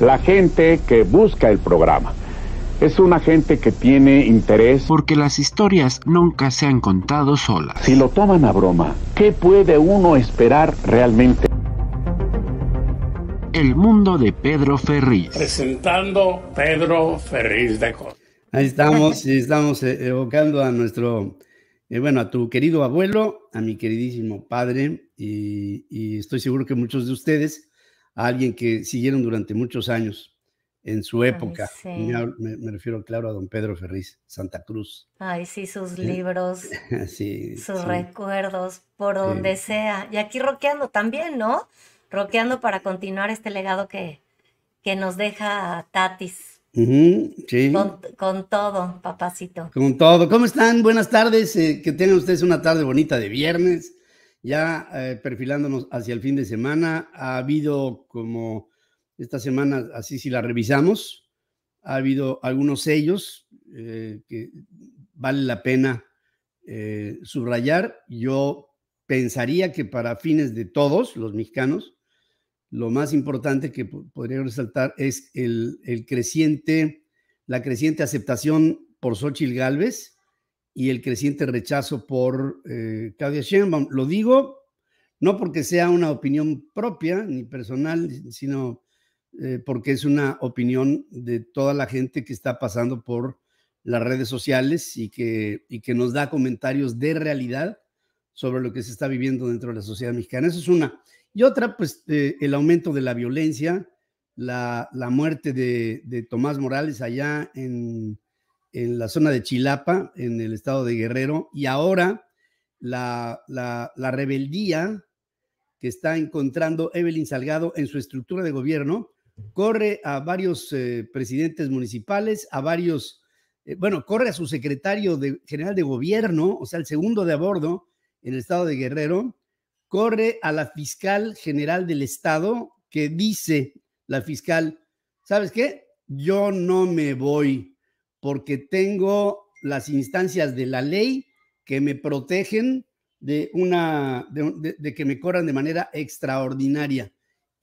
la gente que busca el programa. Es una gente que tiene interés. Porque las historias nunca se han contado solas. Si lo toman a broma, ¿qué puede uno esperar realmente? El mundo de Pedro Ferriz. Presentando Pedro Ferriz de Córdoba. Ahí estamos, estamos eh, evocando a nuestro, eh, bueno, a tu querido abuelo, a mi queridísimo padre, y estoy seguro que muchos de ustedes a alguien que siguieron durante muchos años en su época. me, refiero, claro, a don Pedro Ferriz, Santa Cruz. Ay, sí, sus libros, sus recuerdos, por donde sea. Y aquí roqueando también, ¿no? Roqueando para continuar este legado que, que nos deja Tatis. Con, todo, papacito. Con todo. ¿Cómo están? Buenas tardes. Eh, que tengan ustedes una tarde bonita de viernes ya eh, perfilándonos hacia el fin de semana, ha habido como esta semana, así si la revisamos, ha habido algunos sellos eh, que vale la pena eh, subrayar. Yo pensaría que para fines de todos los mexicanos, lo más importante que podría resaltar es el, creciente, la creciente aceptación por Xochitl Galvez y el creciente rechazo por eh, Claudia Sheinbaum. Lo digo no porque sea una opinión propia ni personal, sino eh, porque es una opinión de toda la gente que está pasando por las redes sociales y que, y que nos da comentarios de realidad sobre lo que se está viviendo dentro de la sociedad mexicana. Eso es una. Y otra, pues eh, el aumento de la violencia, la, la muerte de, de Tomás Morales allá en, en la zona de Chilapa, en el estado de Guerrero, y ahora la, rebeldía que está encontrando Evelyn Salgado en su estructura de gobierno, corre a varios eh, presidentes municipales, a varios, eh, bueno, corre a su secretario de, general de gobierno, o sea, el segundo de a bordo en el estado de Guerrero, corre a la fiscal general del estado que dice la fiscal, ¿sabes qué? Yo no me voy porque tengo las instancias de la ley que me protegen de una de, que me corran de manera extraordinaria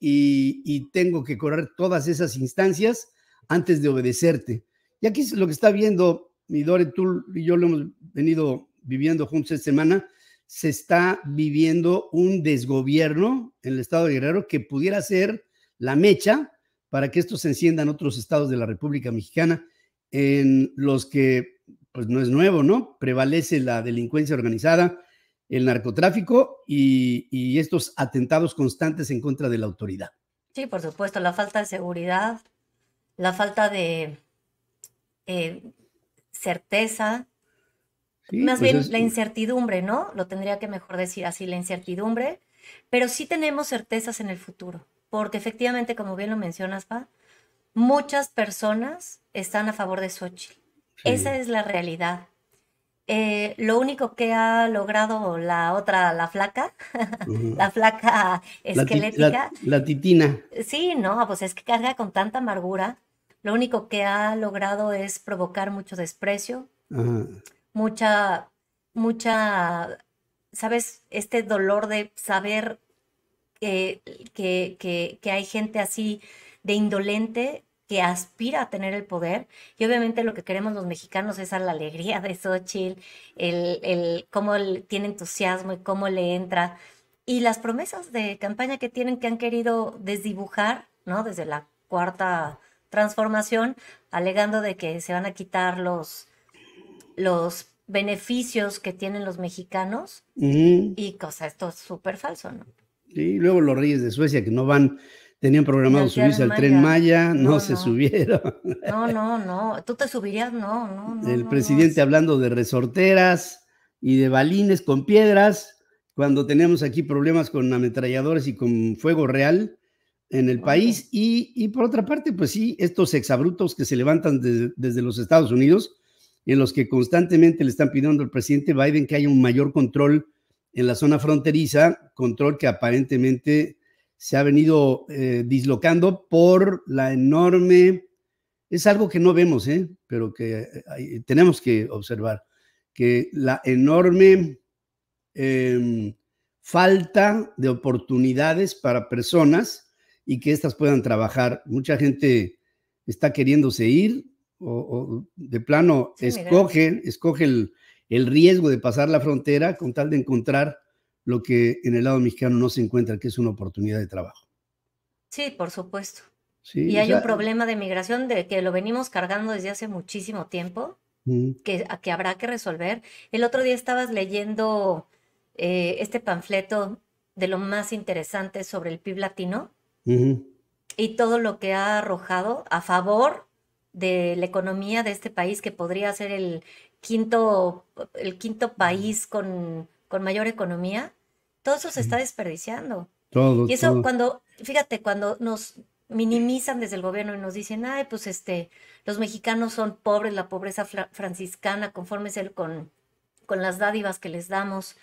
y, tengo que correr todas esas instancias antes de obedecerte. Y aquí es lo que está viendo mi tú y yo lo hemos venido viviendo juntos esta semana, se está viviendo un desgobierno en el estado de Guerrero que pudiera ser la mecha para que esto se enciendan otros estados de la República Mexicana en los que, pues no es nuevo, ¿no? Prevalece la delincuencia organizada, el narcotráfico y, estos atentados constantes en contra de la autoridad. Sí, por supuesto, la falta de seguridad, la falta de eh, certeza, más pues bien la incertidumbre, ¿no? Lo tendría que mejor decir así, la incertidumbre, pero sí tenemos certezas en el futuro, porque efectivamente, como bien lo mencionas, Pa, muchas personas están a favor de Xochitl. Esa es la realidad. Eh, lo único que ha logrado la otra, la flaca, la flaca esquelética. La, titina. Sí, no, pues es que carga con tanta amargura. Lo único que ha logrado es provocar mucho desprecio, mucha, mucha, ¿sabes? Este dolor de saber eh, que hay gente así de indolente que aspira a tener el poder. Y obviamente lo que queremos los mexicanos es a la alegría de Xochitl, el, el cómo tiene entusiasmo y cómo le entra. Y las promesas de campaña que tienen, que han querido desdibujar, ¿no? Desde la cuarta transformación, alegando de que se van a quitar los, los beneficios que tienen los mexicanos. Y cosa, esto es súper falso, ¿no? Y luego los reyes de Suecia que no van Tenían programado subirse al tren Maya, no, se subieron. No, no, no. Tú te subirías, no, no. El presidente hablando de resorteras y de balines con piedras, cuando tenemos aquí problemas con ametralladores y con fuego real en el país. Y, por otra parte, pues sí, estos exabrutos que se levantan desde los Estados Unidos, en los que constantemente le están pidiendo al presidente Biden que haya un mayor control en la zona fronteriza, control que aparentemente se ha venido eh, dislocando por la enorme, es algo que no vemos, eh, pero que eh, tenemos que observar, que la enorme em, falta de oportunidades para personas y que éstas puedan trabajar. Mucha gente está queriéndose ir o, de plano escoge, el, el riesgo de pasar la frontera con tal de encontrar lo que en el lado mexicano no se encuentra, que es una oportunidad de trabajo. Sí, por supuesto. y hay un problema de migración de que lo venimos cargando desde hace muchísimo tiempo, que, que habrá que resolver. El otro día estabas leyendo eh, este panfleto de lo más interesante sobre el PIB latino y todo lo que ha arrojado a favor de la economía de este país, que podría ser el quinto, el quinto país con, con mayor economía. Todo eso se está desperdiciando. y eso cuando, fíjate, cuando nos minimizan desde el gobierno y nos dicen, ay, pues este, los mexicanos son pobres, la pobreza franciscana, conforme él con, con las dádivas que les damos,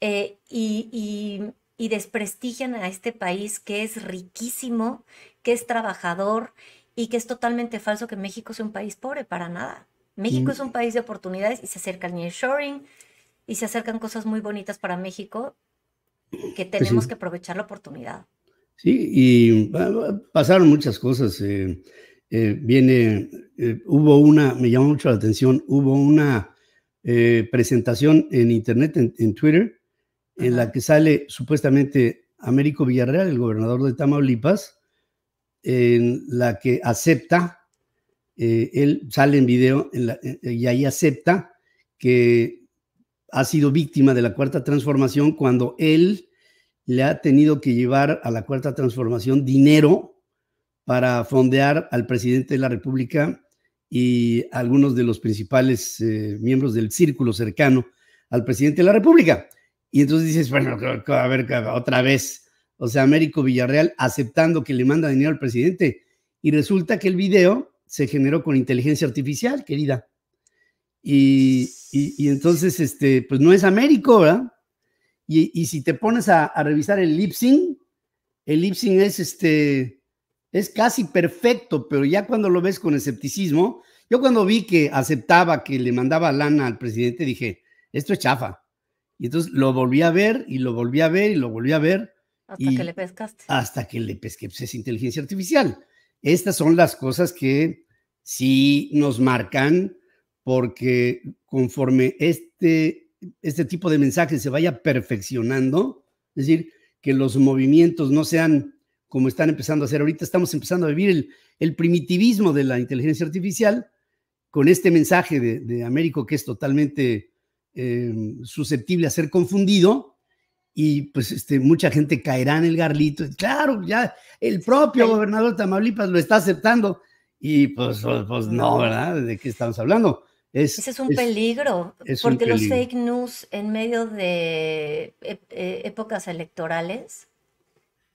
eh, y, desprestigian a este país que es riquísimo, que es trabajador y que es totalmente falso que México sea un país pobre, para nada. México mm. es un país de oportunidades y se acerca el nearshoring y se acercan cosas muy bonitas para México que pues tenemos que aprovechar la oportunidad. Sí, y ah, pasaron muchas cosas. Eh, eh, viene, eh, hubo una, me llamó mucho la atención, hubo una presentación en internet, en, Twitter, en la que sale supuestamente Américo Villarreal, el gobernador de Tamaulipas, en la que acepta, él sale en video y ahí acepta que ha sido víctima de la cuarta transformación cuando él le ha tenido que llevar a la cuarta transformación dinero para fondear al presidente de la República y algunos de los principales eh, miembros del círculo cercano al presidente de la República. Y entonces dices, bueno, a ver, otra vez, o sea, Américo Villarreal aceptando que le manda dinero al presidente. Y resulta que el video se generó con inteligencia artificial, querida. Y, entonces, este, pues no es Américo, ¿verdad? Y, si te pones a, revisar el lipsing, el lipsing es este, es casi perfecto, pero ya cuando lo ves con escepticismo, yo cuando vi que aceptaba que le mandaba lana al presidente, dije, esto es chafa. Y entonces lo volví a ver y lo volví a ver y lo volví a ver. Hasta que le pescaste. Hasta que le pesqué, pues es inteligencia artificial. Estas son las cosas que sí nos marcan porque conforme este, este tipo de mensaje se vaya perfeccionando, es decir, que los movimientos no sean como están empezando a hacer ahorita, estamos empezando a vivir el, el primitivismo de la inteligencia artificial con este mensaje de, Américo que es totalmente eh, susceptible a ser confundido y pues este, mucha gente caerá en el garlito. Claro, ya el propio gobernador Tamaulipas lo está aceptando y pues, pues, pues no, ¿verdad? ¿De qué estamos hablando? Ese es un peligro, porque los fake news en medio de e, e, épocas electorales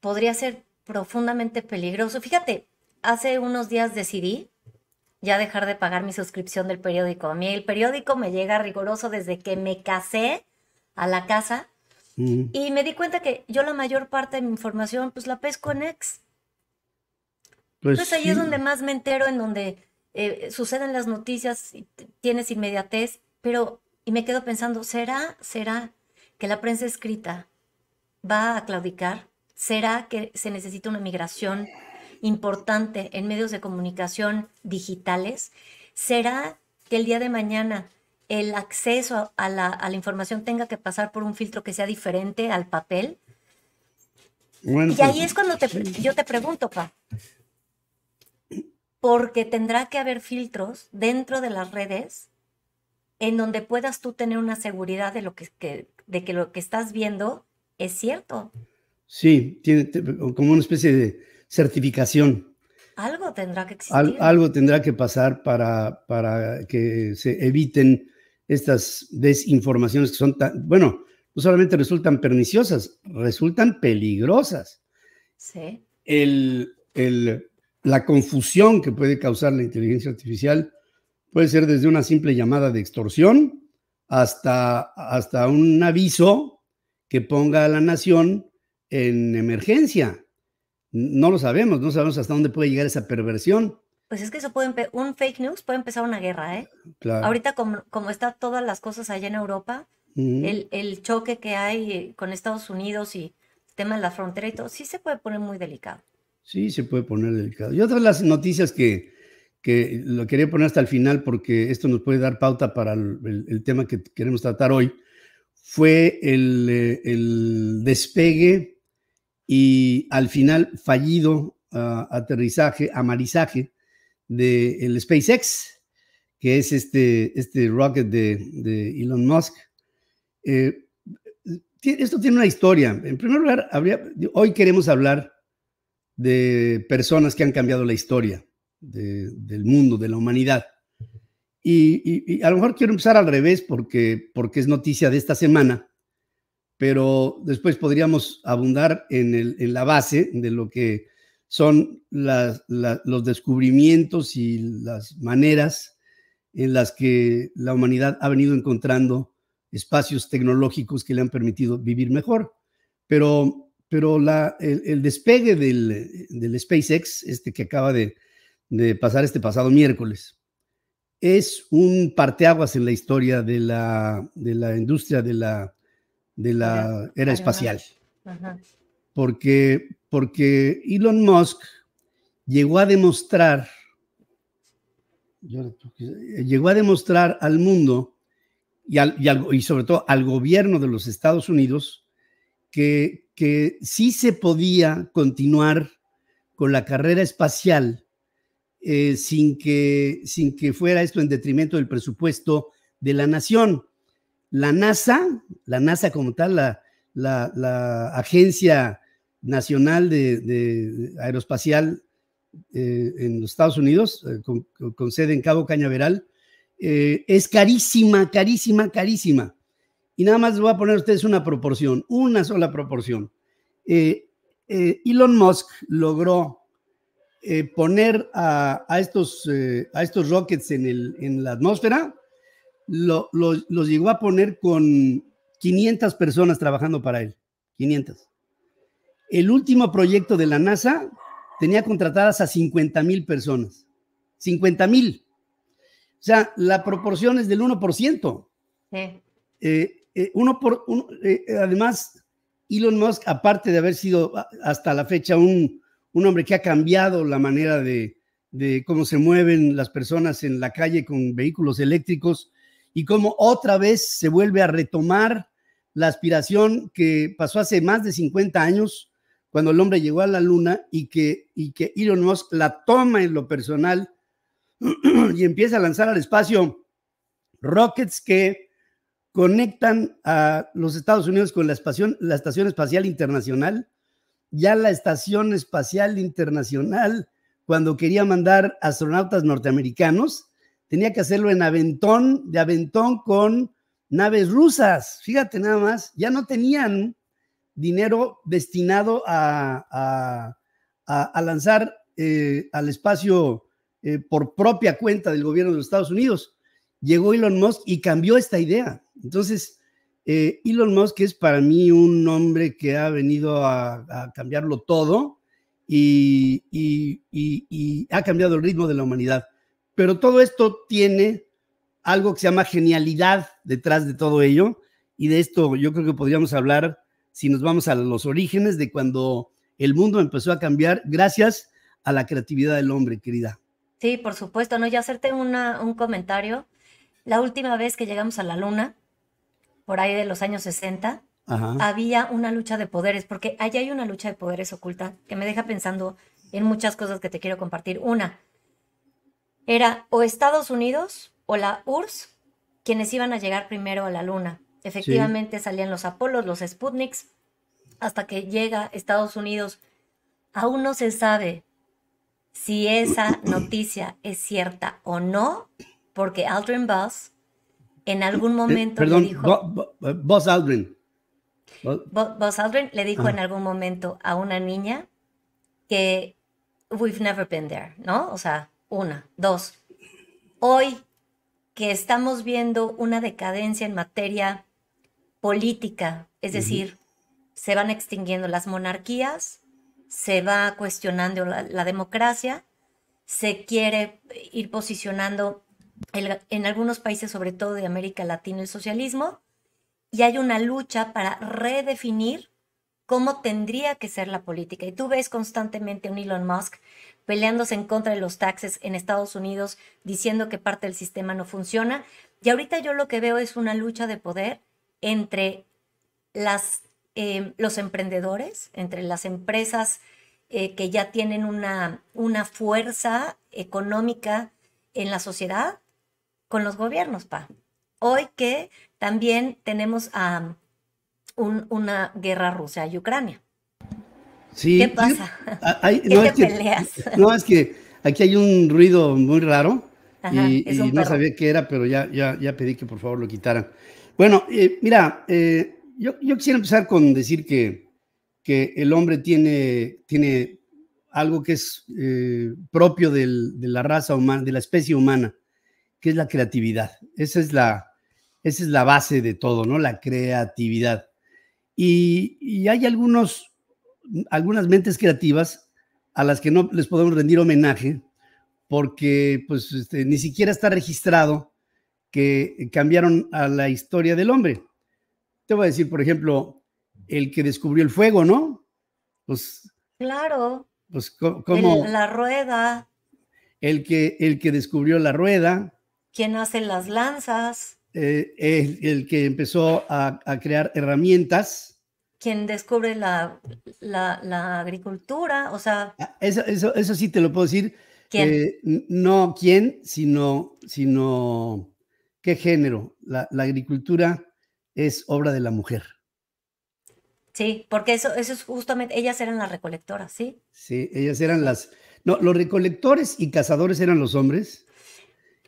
podría ser profundamente peligroso. Fíjate, hace unos días decidí ya dejar de pagar mi suscripción del periódico. A mí el periódico me llega riguroso desde que me casé a la casa mm. y me di cuenta que yo la mayor parte de mi información pues la pesco en ex. Pues, Entonces ahí es donde más me entero, en donde eh, suceden las noticias, tienes inmediatez, pero y me quedo pensando, ¿será, será que la prensa escrita va a claudicar? ¿Será que se necesita una migración importante en medios de comunicación digitales? ¿Será que el día de mañana el acceso a la, información tenga que pasar por un filtro que sea diferente al papel? y ahí pues, es cuando yo te pregunto, Pa, porque tendrá que haber filtros dentro de las redes en donde puedas tú tener una seguridad de, lo que, de que lo que estás viendo es cierto. Sí, tiene como una especie de certificación. Algo tendrá que existir. algo tendrá que pasar para, para que se eviten estas desinformaciones que son tan, bueno, no solamente resultan perniciosas, resultan peligrosas. Sí. El, el la confusión que puede causar la inteligencia artificial puede ser desde una simple llamada de extorsión hasta, hasta un aviso que ponga a la nación en emergencia. No lo sabemos, no sabemos hasta dónde puede llegar esa perversión. Pues es que eso puede un fake news puede empezar una guerra, ¿eh? Ahorita como, como están todas las cosas allá en Europa, el, el, choque que hay con Estados Unidos y el tema de la frontera y todo, sí se puede poner muy delicado. Sí, se puede poner delicado. Y otra de las noticias que, lo quería poner hasta el final porque esto nos puede dar pauta para el, tema que queremos tratar hoy, fue el, eh, despegue y al final fallido ah, aterrizaje, amarizaje del SpaceX, que es este, este rocket de, Elon Musk. Eh, esto tiene una historia. En primer lugar, hoy queremos hablar de personas que han cambiado la historia del mundo, de la humanidad. Y, a lo mejor quiero empezar al revés porque, porque es noticia de esta semana, pero después podríamos abundar en, la base de lo que son los descubrimientos y las maneras en las que la humanidad ha venido encontrando espacios tecnológicos que le han permitido vivir mejor. Pero pero el, despegue del, SpaceX, este que acaba de, pasar este pasado miércoles, es un parteaguas en la historia de la, de la industria de la, era espacial. Porque, Elon Musk llegó a demostrar, llegó a demostrar al mundo y sobre todo al gobierno de los Estados Unidos, que, sí se podía continuar con la carrera espacial eh, sin, que, sin que fuera esto en detrimento del presupuesto de la nación. La NASA, la NASA como tal, la, la, Agencia Nacional de, Aeroespacial eh, en los Estados Unidos, eh, con, sede en Cabo Cañaveral, es carísima, carísima, carísima. Y nada más les voy a poner a ustedes una proporción, una sola proporción. Eh, eh, Elon Musk logró eh, poner a, estos, a estos rockets en, el, en la atmósfera, los, llegó a poner con 500 personas trabajando para él, 500. El último proyecto de la NASA tenía contratadas a 50 mil personas, 50 mil. O sea, la proporción es del 1%. Sí. Eh, uno por uno, eh, eh, además, Elon Musk, aparte de haber sido ah, hasta la fecha un, un hombre que ha cambiado la manera de, cómo se mueven las personas en la calle con vehículos eléctricos y cómo otra vez se vuelve a retomar la aspiración que pasó hace más de 50 años cuando el hombre llegó a la luna y que, y que Elon Musk la toma en lo personal y empieza a lanzar al espacio rockets que conectan a los Estados Unidos con la estación, Espacial Internacional. Ya la Estación Espacial Internacional, cuando quería mandar astronautas norteamericanos, tenía que hacerlo en aventón, de aventón con naves rusas. Fíjate nada más, ya no tenían dinero destinado a, lanzar eh, al espacio eh, por propia cuenta del gobierno de los Estados Unidos. Llegó Elon Musk y cambió esta idea. Entonces, eh, Elon Musk es para mí un hombre que ha venido a, cambiarlo todo y, ha cambiado el ritmo de la humanidad. Pero todo esto tiene algo que se llama genialidad detrás de todo ello y de esto yo creo que podríamos hablar si nos vamos a los orígenes de cuando el mundo empezó a cambiar gracias a la creatividad del hombre, querida. Sí, por supuesto, ¿no? Yo hacerte un comentario. La última vez que llegamos a la luna, por ahí de los años 60, había una lucha de poderes, porque allá hay una lucha de poderes oculta que me deja pensando en muchas cosas que te quiero compartir. Una, era o Estados Unidos o la URSS quienes iban a llegar primero a la Luna. Efectivamente salían los Apolos, los Sputniks, hasta que llega Estados Unidos. Aún no se sabe si esa noticia es cierta o no, porque Aldrin Bass en algún eh, momento le dijo... Eh, Aldrin. Aldrin le dijo en algún momento a una niña que we've never been there, ¿no? O sea, una, dos. Hoy que estamos viendo una decadencia en materia política, es decir, se van extinguiendo las monarquías, se va cuestionando la, democracia, se quiere ir posicionando en algunos países, sobre todo de América Latina, el socialismo, y hay una lucha para redefinir cómo tendría que ser la política. Y tú ves constantemente a un Elon Musk peleándose en contra de los taxes en Estados Unidos, diciendo que parte del sistema no funciona. Y ahorita yo lo que veo es una lucha de poder entre las, eh, los emprendedores, entre las empresas eh, que ya tienen una, una fuerza económica en la sociedad con los gobiernos, pa. Hoy que también tenemos a una guerra rusa y Ucrania. Sí. ¿Qué pasa? Ah, ¿Qué peleas? Que, no, es que aquí hay un ruido muy raro y, no sabía qué era, pero ya, ya, ya pedí que por favor lo quitaran. Bueno, eh, mira, eh, yo, yo, quisiera empezar con decir que, que el hombre tiene, tiene algo que es eh, propio de la raza humana, de la especie humana, que es la creatividad. Esa es la, esa es la base de todo, ¿no? La creatividad. Y, hay algunos, algunas mentes creativas a las que no les podemos rendir homenaje porque pues este, ni siquiera está registrado que cambiaron a la historia del hombre. Te voy a decir, por ejemplo, el que descubrió el fuego, ¿no? Pues, claro. Pues, ¿cómo? la rueda. El que, el que descubrió la rueda, ¿Quién hace las lanzas? Eh, el que empezó a, crear herramientas. ¿Quién descubre la, agricultura? O sea... Ah, eso, eso, sí te lo puedo decir. ¿Quién? Eh, no quién, sino, sino qué género. La, agricultura es obra de la mujer. Sí, porque eso, eso es justamente, ellas eran las recolectoras, ¿sí? Sí, ellas eran las... No, los recolectores y cazadores eran los hombres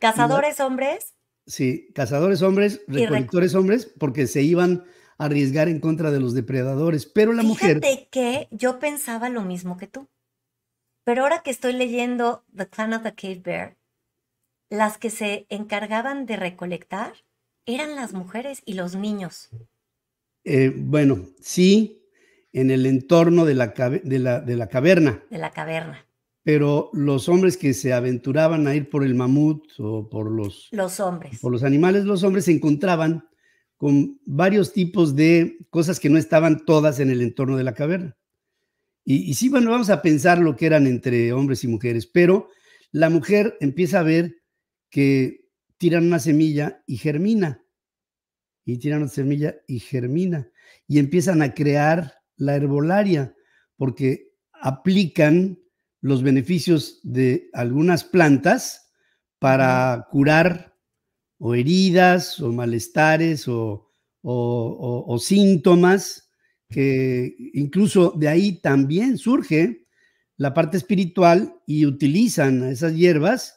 Cazadores hombres. Sí, cazadores hombres, recolectores hombres, porque se iban a arriesgar en contra de los depredadores. Pero la mujer. Fíjate que yo pensaba lo mismo que tú. Pero ahora que estoy leyendo The Clan of the Cave Bear, las que se encargaban de recolectar eran las mujeres y los niños. Eh, bueno, sí, en el entorno de la, de la, de la caverna. De la caverna pero los hombres que se aventuraban a ir por el mamut o por los, los hombres. Por los animales, los hombres se encontraban con varios tipos de cosas que no estaban todas en el entorno de la caverna. Y, y sí, bueno, vamos a pensar lo que eran entre hombres y mujeres, pero la mujer empieza a ver que tiran una semilla y germina, y tiran una semilla y germina, y empiezan a crear la herbolaria, porque aplican los beneficios de algunas plantas para curar o heridas o malestares o, síntomas, que incluso de ahí también surge la parte espiritual y utilizan esas hierbas,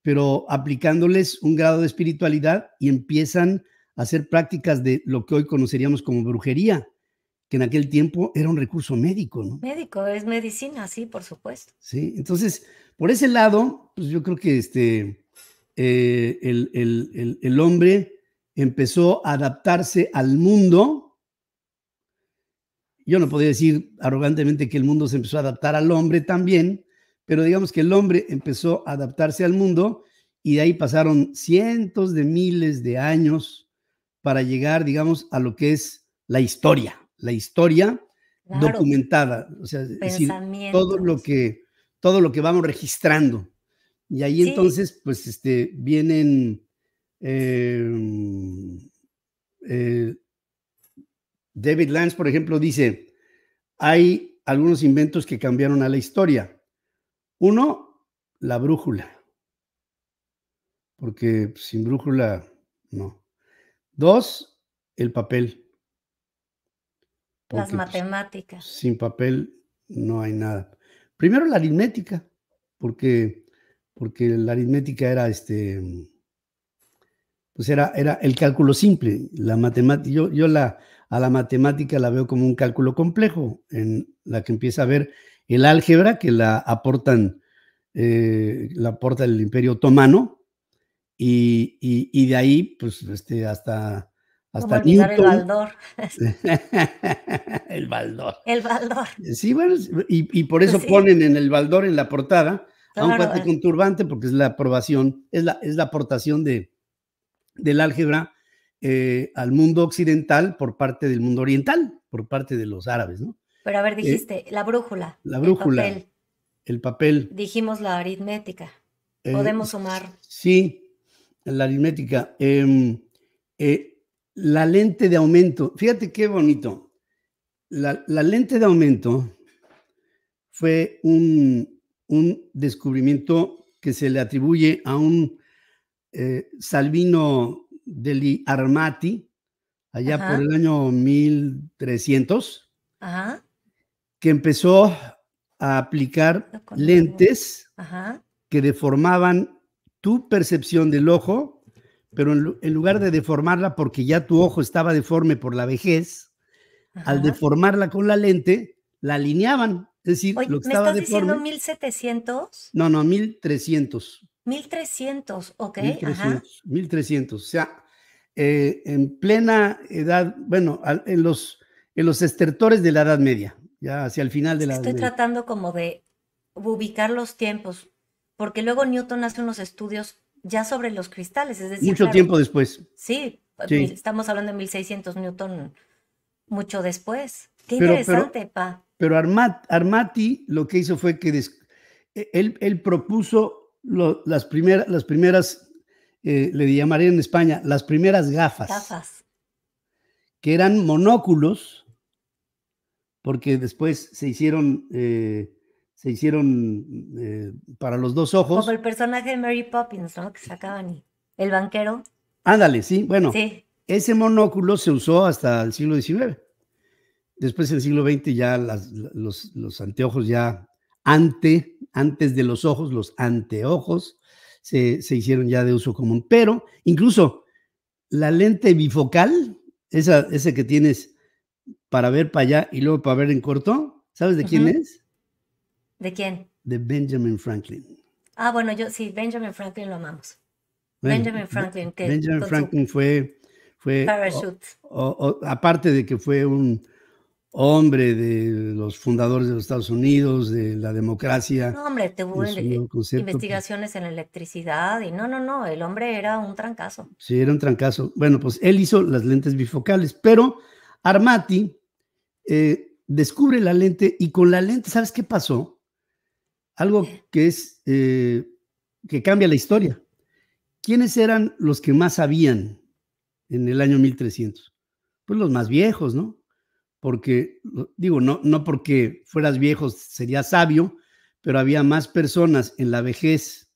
pero aplicándoles un grado de espiritualidad y empiezan a hacer prácticas de lo que hoy conoceríamos como brujería que en aquel tiempo era un recurso médico, ¿no? Médico, es medicina, sí, por supuesto. Sí, entonces, por ese lado, pues yo creo que este, eh, el, hombre empezó a adaptarse al mundo. Yo no podría decir arrogantemente que el mundo se empezó a adaptar al hombre también, pero digamos que el hombre empezó a adaptarse al mundo y de ahí pasaron cientos de miles de años para llegar, digamos, a lo que es la historia la historia documentada, o sea, todo lo que todo lo que vamos registrando. Y ahí entonces, pues, este, vienen em, eh, David Lance, por ejemplo, dice, hay algunos inventos que cambiaron a la historia. Uno, la brújula, porque sin brújula, no. Dos, el papel. Las pues, matemáticas. sin papel no hay nada. Primero la aritmética, porque, porque la aritmética era este. Pues era, era el cálculo simple. La yo, la, a la matemática la veo como un cálculo complejo, en la que empieza a ver el álgebra que la aportan, eh, la aporta el Imperio Otomano, y, y, de ahí, pues, este, hasta hasta ¿Cómo El baldor. el baldor. El baldor. Sí, bueno, y, por eso ponen en el baldor en la portada a un eh. porque es la aprobación, es la, es la aportación de, del álgebra eh, al mundo occidental por parte del mundo oriental, por parte de los árabes, ¿no? Pero a ver, eh, dijiste, la brújula. La brújula. El papel. El papel. Dijimos la aritmética. Podemos sumar. Sí, la aritmética. Em, eh, la lente de aumento, fíjate qué bonito. La, lente de aumento fue un, descubrimiento que se le atribuye a un eh, Salvino deli Armati, allá por el año 1300, que empezó a aplicar lentes que deformaban tu percepción del ojo pero en, lugar de deformarla porque ya tu ojo estaba deforme por la vejez, al deformarla con la lente, la alineaban. Es decir, lo ¿me estás diciendo 1700? No, no, 1300. 1300, ok. 1300, Ajá. 1300. O sea, eh, en plena edad, bueno, en, los, en los estertores de la Edad Media, ya hacia el final de la Estoy tratando como de ubicar los tiempos, porque luego Newton hace unos estudios ya sobre los cristales. Es decir, mucho tiempo después. Sí, estamos hablando de 1600 Newton, mucho después. Qué interesante, pa. Pero Armati lo que hizo fue que e-, él, propuso las, primeras, las eh, primeras le llamaría en España, las primeras gafas. Gafas. Que eran monóculos, porque después se hicieron eh, se hicieron eh, para los dos ojos. Como el personaje de Mary Poppins, ¿no? Que sacaban y el banquero. Ándale, sí, bueno. Ese monóculo se usó hasta el siglo XIX. Después del siglo XX ya los, anteojos ya ante, antes de los ojos, los anteojos se, hicieron ya de uso común. Pero incluso la lente bifocal, esa, que tienes para ver para allá y luego para ver en corto, ¿sabes de quién es? ¿De quién? De Benjamin Franklin. Ah, bueno, yo sí, Benjamin Franklin lo amamos. Benjamin Franklin, que Benjamin Franklin fue, fue parachute. aparte de que fue un hombre de los fundadores de los Estados Unidos, de la democracia. No, hombre, te hubo pues. investigaciones en la electricidad y no, no, no, el hombre era un trancazo. Sí, era un trancazo. Bueno, pues él hizo las lentes bifocales, pero Armati eh, descubre la lente y con la lente, ¿sabes qué pasó? algo que es eh, que cambia la historia. ¿Quiénes eran los que más sabían en el año 1300? Pues los más viejos, ¿no? Porque, digo, no, no porque fueras viejo sería sabio, pero había más personas en la vejez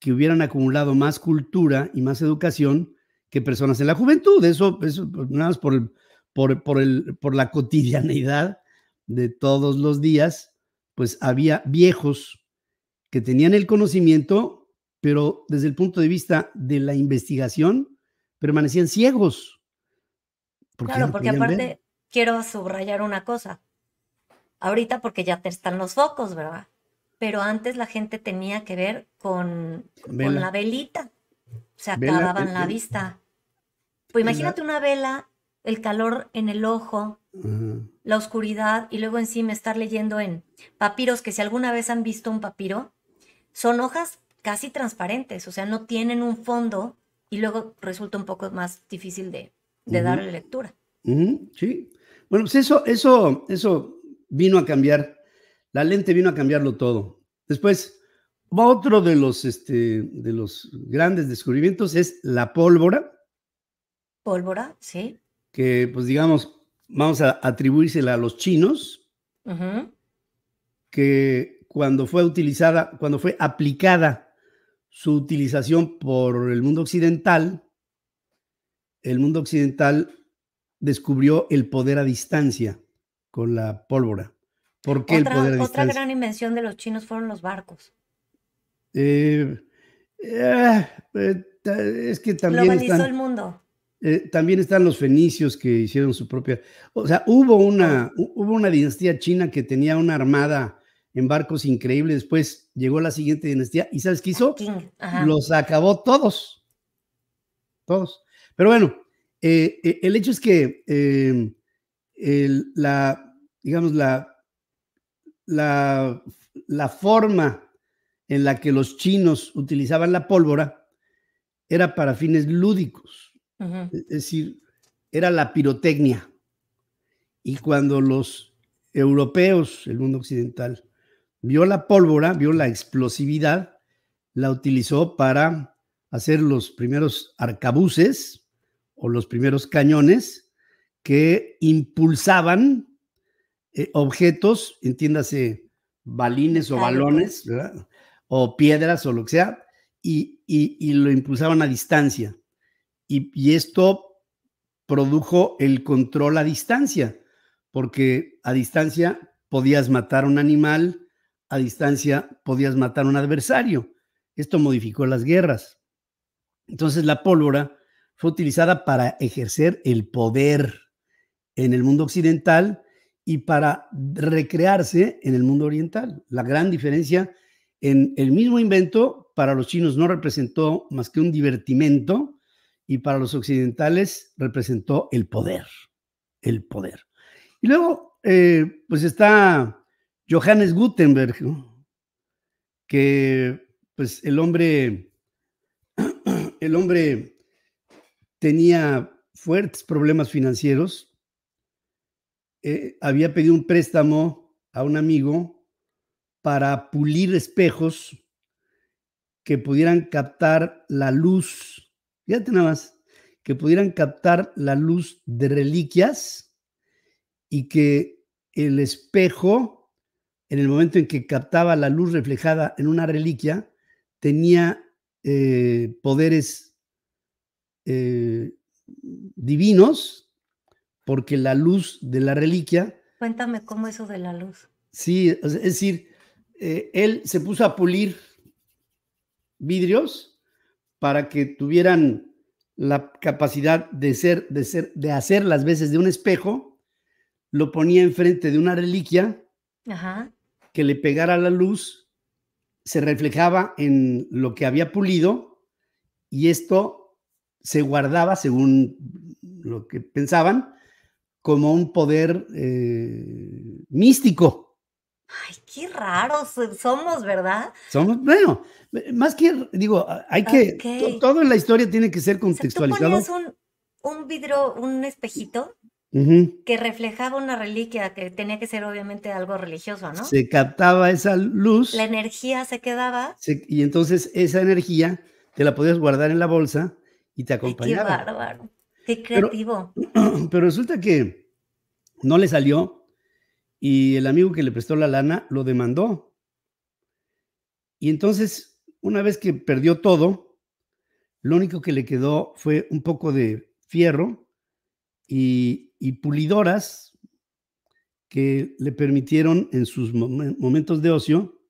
que hubieran acumulado más cultura y más educación que personas en la juventud. Eso, eso pues, nada más por, por, el, por la cotidianeidad de todos los días pues había viejos que tenían el conocimiento, pero desde el punto de vista de la investigación, permanecían ciegos. claro, porque aparte quiero subrayar una cosa. Ahorita porque ya te están los focos, ¿verdad? Pero antes la gente tenía que ver con, la velita. Se acababan eh, la eh. vista. Pues imagínate una vela, el calor en el ojo, la oscuridad y luego encima estar leyendo en papiros que si alguna vez han visto un papiro, son hojas casi transparentes, o sea, no tienen un fondo y luego resulta un poco más difícil de, darle lectura. Sí. Bueno, pues eso, eso, eso vino a cambiar. La lente vino a cambiarlo todo. Después, otro de los, este, de los grandes descubrimientos es la pólvora. Pólvora, sí. Que, pues digamos, vamos a atribuírsela a los chinos, que cuando fue utilizada, cuando fue aplicada su utilización por el mundo occidental, el mundo occidental descubrió el poder a distancia con la pólvora. ¿Por otra, el poder Otra gran invención de los chinos fueron los barcos. Eh, eh, eh, es que también. Globalizó el mundo. Eh, también están los fenicios que hicieron su propia. O sea, hubo una, hubo una dinastía china que tenía una armada en barcos increíbles. Después llegó la siguiente dinastía y ¿sabes qué hizo? Ah, los acabó todos. Todos. Pero bueno, eh, eh, el hecho es que em, la, digamos, la, la, la, forma en la que los chinos utilizaban la pólvora era para fines lúdicos. Es decir, era la pirotecnia. Y cuando los europeos, el mundo occidental, vio la pólvora, vio la explosividad, la utilizó para hacer los primeros arcabuces o los primeros cañones que impulsaban eh, objetos, entiéndase, balines o balones, o piedras o lo que sea, y lo impulsaban a distancia y, esto produjo el control a distancia, porque a distancia podías matar a un animal, a distancia podías matar a un adversario. Esto modificó las guerras. Entonces la pólvora fue utilizada para ejercer el poder en el mundo occidental y para recrearse en el mundo oriental. La gran diferencia en el mismo invento para los chinos no representó más que un divertimento y para los occidentales representó el poder, el poder. Y luego, eh, pues está Johannes Gutenberg, que pues el hombre, el hombre tenía fuertes problemas financieros, eh, había pedido un préstamo a un amigo para pulir espejos que pudieran captar la luz Fíjate nada más, que pudieran captar la luz de reliquias y que el espejo, en el momento en que captaba la luz reflejada en una reliquia, tenía eh, poderes eh, divinos, porque la luz de la reliquia... Cuéntame cómo eso de la luz. Sí, es decir, eh, él se puso a pulir vidrios para que tuvieran la capacidad de ser, de ser, de hacer las veces de un espejo, lo ponía enfrente de una reliquia que le pegara la luz, se reflejaba en lo que había pulido y esto se guardaba, según lo que pensaban, como un poder eh, místico. Ay, qué raros somos, ¿verdad? Somos, bueno, más que, digo, hay que, todo en la historia tiene que ser contextualizado. O ¿tú ponías un, un, vidrio, un espejito que reflejaba una reliquia, que tenía que ser obviamente algo religioso, ¿no? Se captaba esa luz. La energía se quedaba. y entonces esa energía te la podías guardar en la bolsa y te acompañaba. qué bárbaro, qué creativo. pero resulta que no le salió y el amigo que le prestó la lana lo demandó. Y entonces, una vez que perdió todo, lo único que le quedó fue un poco de fierro y, pulidoras que le permitieron en sus momentos de ocio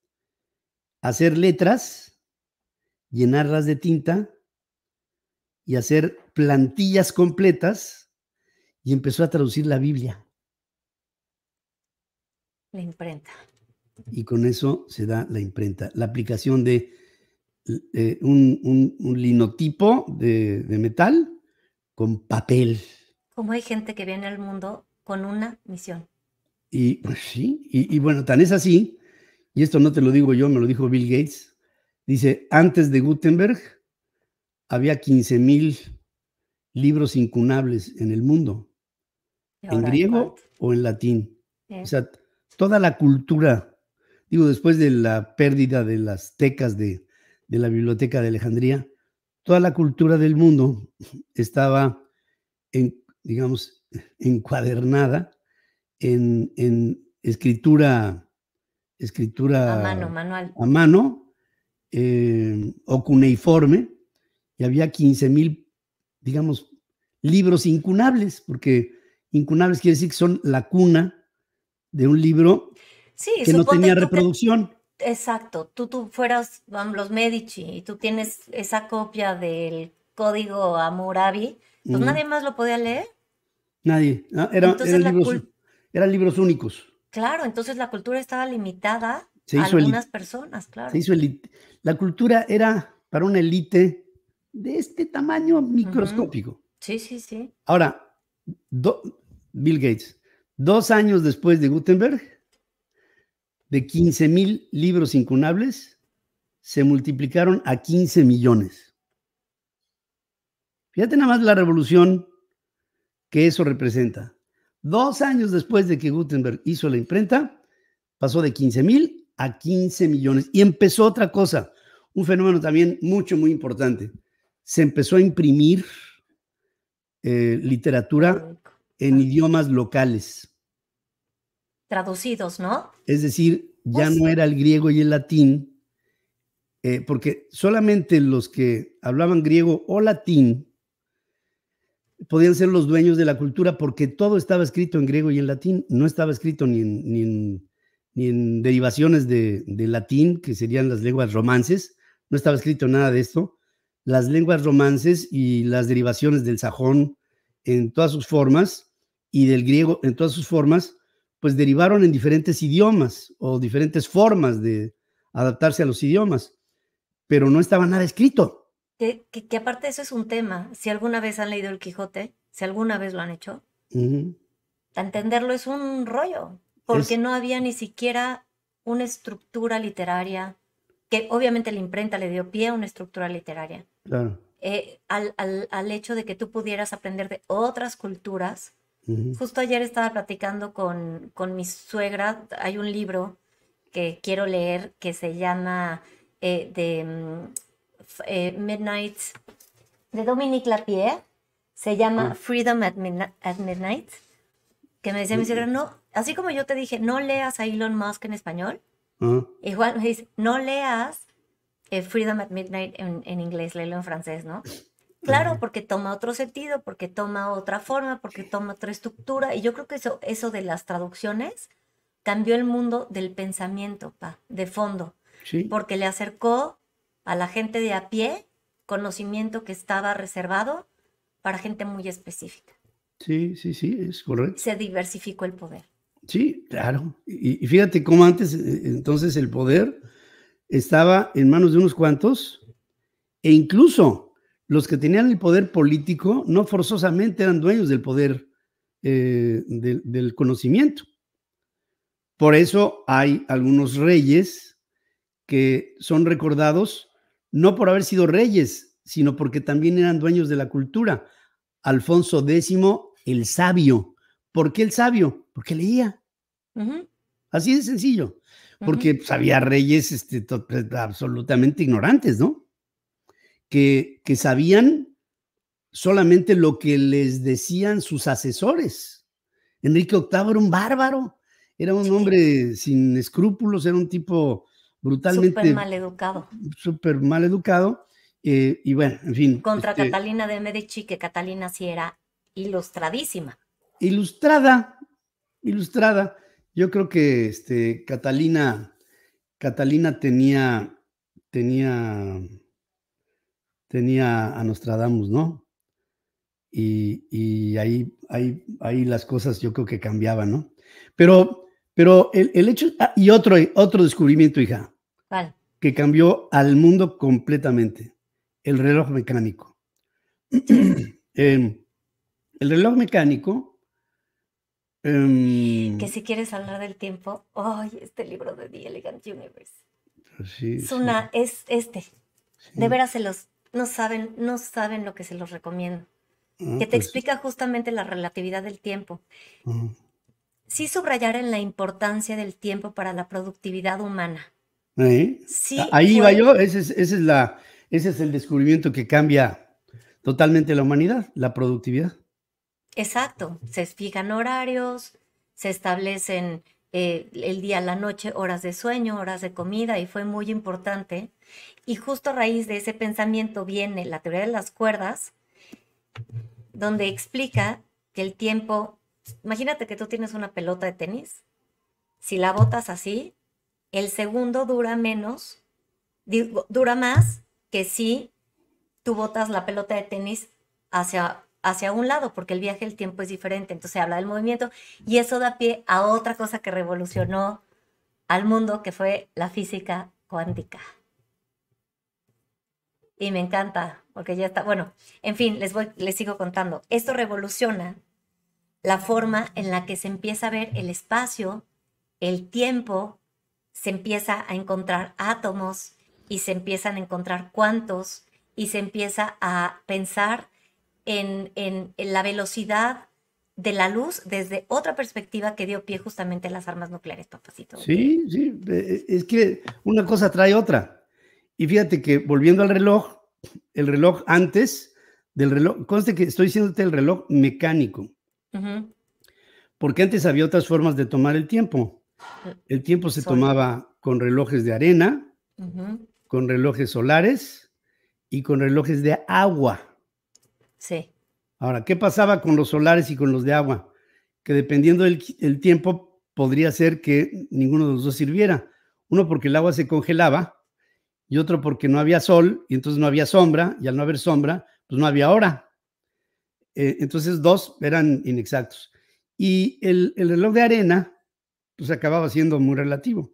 hacer letras, llenarlas de tinta y hacer plantillas completas y empezó a traducir la Biblia. La imprenta. Y con eso se da la imprenta. La aplicación de un, linotipo de, metal con papel. Como hay gente que viene al mundo con una misión. Y pues, sí, y, bueno, tan es así, y esto no te lo digo yo, me lo dijo Bill Gates, dice, antes de Gutenberg había 15 mil libros incunables en el mundo, en griego o en latín. O sea, toda la cultura, digo, después de la pérdida de las tecas de, la Biblioteca de Alejandría, toda la cultura del mundo estaba, en, digamos, encuadernada en, escritura, escritura a mano, manual. A mano, eh, o cuneiforme, y había 15 mil, digamos, libros incunables, porque incunables quiere decir que son la cuna de un libro que no tenía reproducción. exacto, tú, tú fueras los Medici y tú tienes esa copia del código Amurabi, pues nadie más lo podía leer. Nadie, Era, eran, libros, eran libros únicos. Claro, entonces la cultura estaba limitada a algunas personas, claro. Se hizo La cultura era para una élite de este tamaño microscópico. Sí, sí, sí. Ahora, Bill Gates, Dos años después de Gutenberg, de 15.000 mil libros incunables, se multiplicaron a 15 millones. Fíjate nada más la revolución que eso representa. Dos años después de que Gutenberg hizo la imprenta, pasó de 15 mil a 15 millones. Y empezó otra cosa, un fenómeno también mucho, muy importante. Se empezó a imprimir eh, literatura en idiomas locales traducidos, ¿no? Es decir, ya pues no era el griego y el latín, eh, porque solamente los que hablaban griego o latín podían ser los dueños de la cultura porque todo estaba escrito en griego y en latín, no estaba escrito ni en, derivaciones de, latín, que serían las lenguas romances, no estaba escrito nada de esto. Las lenguas romances y las derivaciones del sajón en todas sus formas y del griego en todas sus formas pues derivaron en diferentes idiomas o diferentes formas de adaptarse a los idiomas, pero no estaba nada escrito. Que, aparte eso es un tema. Si alguna vez han leído el Quijote, si alguna vez lo han hecho, entenderlo es un rollo, porque no había ni siquiera una estructura literaria, que obviamente la imprenta le dio pie a una estructura literaria. Claro. Eh, al, al hecho de que tú pudieras aprender de otras culturas Justo ayer estaba platicando con, con, mi suegra, hay un libro que quiero leer que se llama eh, de mm, eh, Midnight, de Dominique Lapierre, se llama ah. Freedom at, Midnight, que me decía mi suegra, no, así como yo te dije, no leas a Elon Musk en español, ah. igual me dice, no leas eh, Freedom at Midnight en, en inglés, léelo en francés, ¿no? Claro, porque toma otro sentido, porque toma otra forma, porque toma otra estructura. Y yo creo que eso, eso de las traducciones cambió el mundo del pensamiento, de fondo. ¿Sí? Porque le acercó a la gente de a pie conocimiento que estaba reservado para gente muy específica. Sí, sí, sí, es correcto. Se diversificó el poder. Sí, claro. Y, y fíjate cómo antes, e, entonces el poder estaba en manos de unos cuantos e incluso los que tenían el poder político no forzosamente eran dueños del poder eh, del, conocimiento. Por eso hay algunos reyes que son recordados no por haber sido reyes, sino porque también eran dueños de la cultura. Alfonso X, el sabio. ¿Por qué el sabio? Porque leía. Así de sencillo. Porque pues, había reyes este, pues, absolutamente ignorantes, ¿no? que, sabían solamente lo que les decían sus asesores. Enrique VIII era un bárbaro, era un hombre sin escrúpulos, era un tipo brutalmente... Súper mal educado. Súper mal educado. Eh, y bueno, en fin. Contra este Catalina de Medici, que Catalina sí era ilustradísima. Ilustrada, ilustrada. Yo creo que este, Catalina, Catalina tenía, tenía tenía a Nostradamus, ¿no? Y, ahí, ahí, ahí, las cosas yo creo que cambiaban, ¿no? Pero, pero el, hecho, ah, y otro, otro descubrimiento, hija, ¿Cuál? que cambió al mundo completamente, el reloj mecánico. Em, el reloj mecánico... Em, que si quieres hablar del tiempo, hoy este libro de The Elegant Universe. es una, es este. De veras se los no saben, no saben lo que se los recomiendo, mm, que te pues explica justamente la relatividad del tiempo. Mm. Sí subrayar en la importancia del tiempo para la productividad humana. Sí, Ahí va pues yo, ese es, la, ese es el descubrimiento que cambia totalmente la humanidad, la productividad. Exacto, se fijan horarios, se establecen eh, el día, la noche, horas de sueño, horas de comida, y fue muy importante. Y justo a raíz de ese pensamiento viene la teoría de las cuerdas, donde explica que el tiempo, imagínate que tú tienes una pelota de tenis, si la botas así, el segundo dura menos, dura más que si tú botas la pelota de tenis hacia hacia un lado, porque el viaje el tiempo es diferente, entonces habla del movimiento y eso da pie a otra cosa que revolucionó al mundo, que fue la física cuántica. Y me encanta, porque ya está, bueno, en fin, les, voy, les sigo contando. Esto revoluciona la forma en la que se empieza a ver el espacio, el tiempo, se empieza a encontrar átomos y se empiezan a encontrar cuantos y se empieza a pensar en, la velocidad de la luz desde otra perspectiva que dio pie justamente a las armas nucleares, papacito. Sí, sí, eh, es que una cosa trae otra. Y fíjate que volviendo al reloj, el reloj antes del reloj, conste que estoy diciéndote el reloj mecánico, porque antes había otras formas de tomar el tiempo. El tiempo se tomaba con relojes de arena, con relojes solares y con relojes de agua. Sí. Ahora, ¿qué pasaba con los solares y con los de agua? Que dependiendo del tiempo podría ser que ninguno de los dos sirviera. Uno porque el agua se congelaba y otro porque no había sol y entonces no había sombra y al no haber sombra, pues no había hora. Eh, entonces dos eran inexactos. Y el, reloj de arena, pues acababa siendo muy relativo.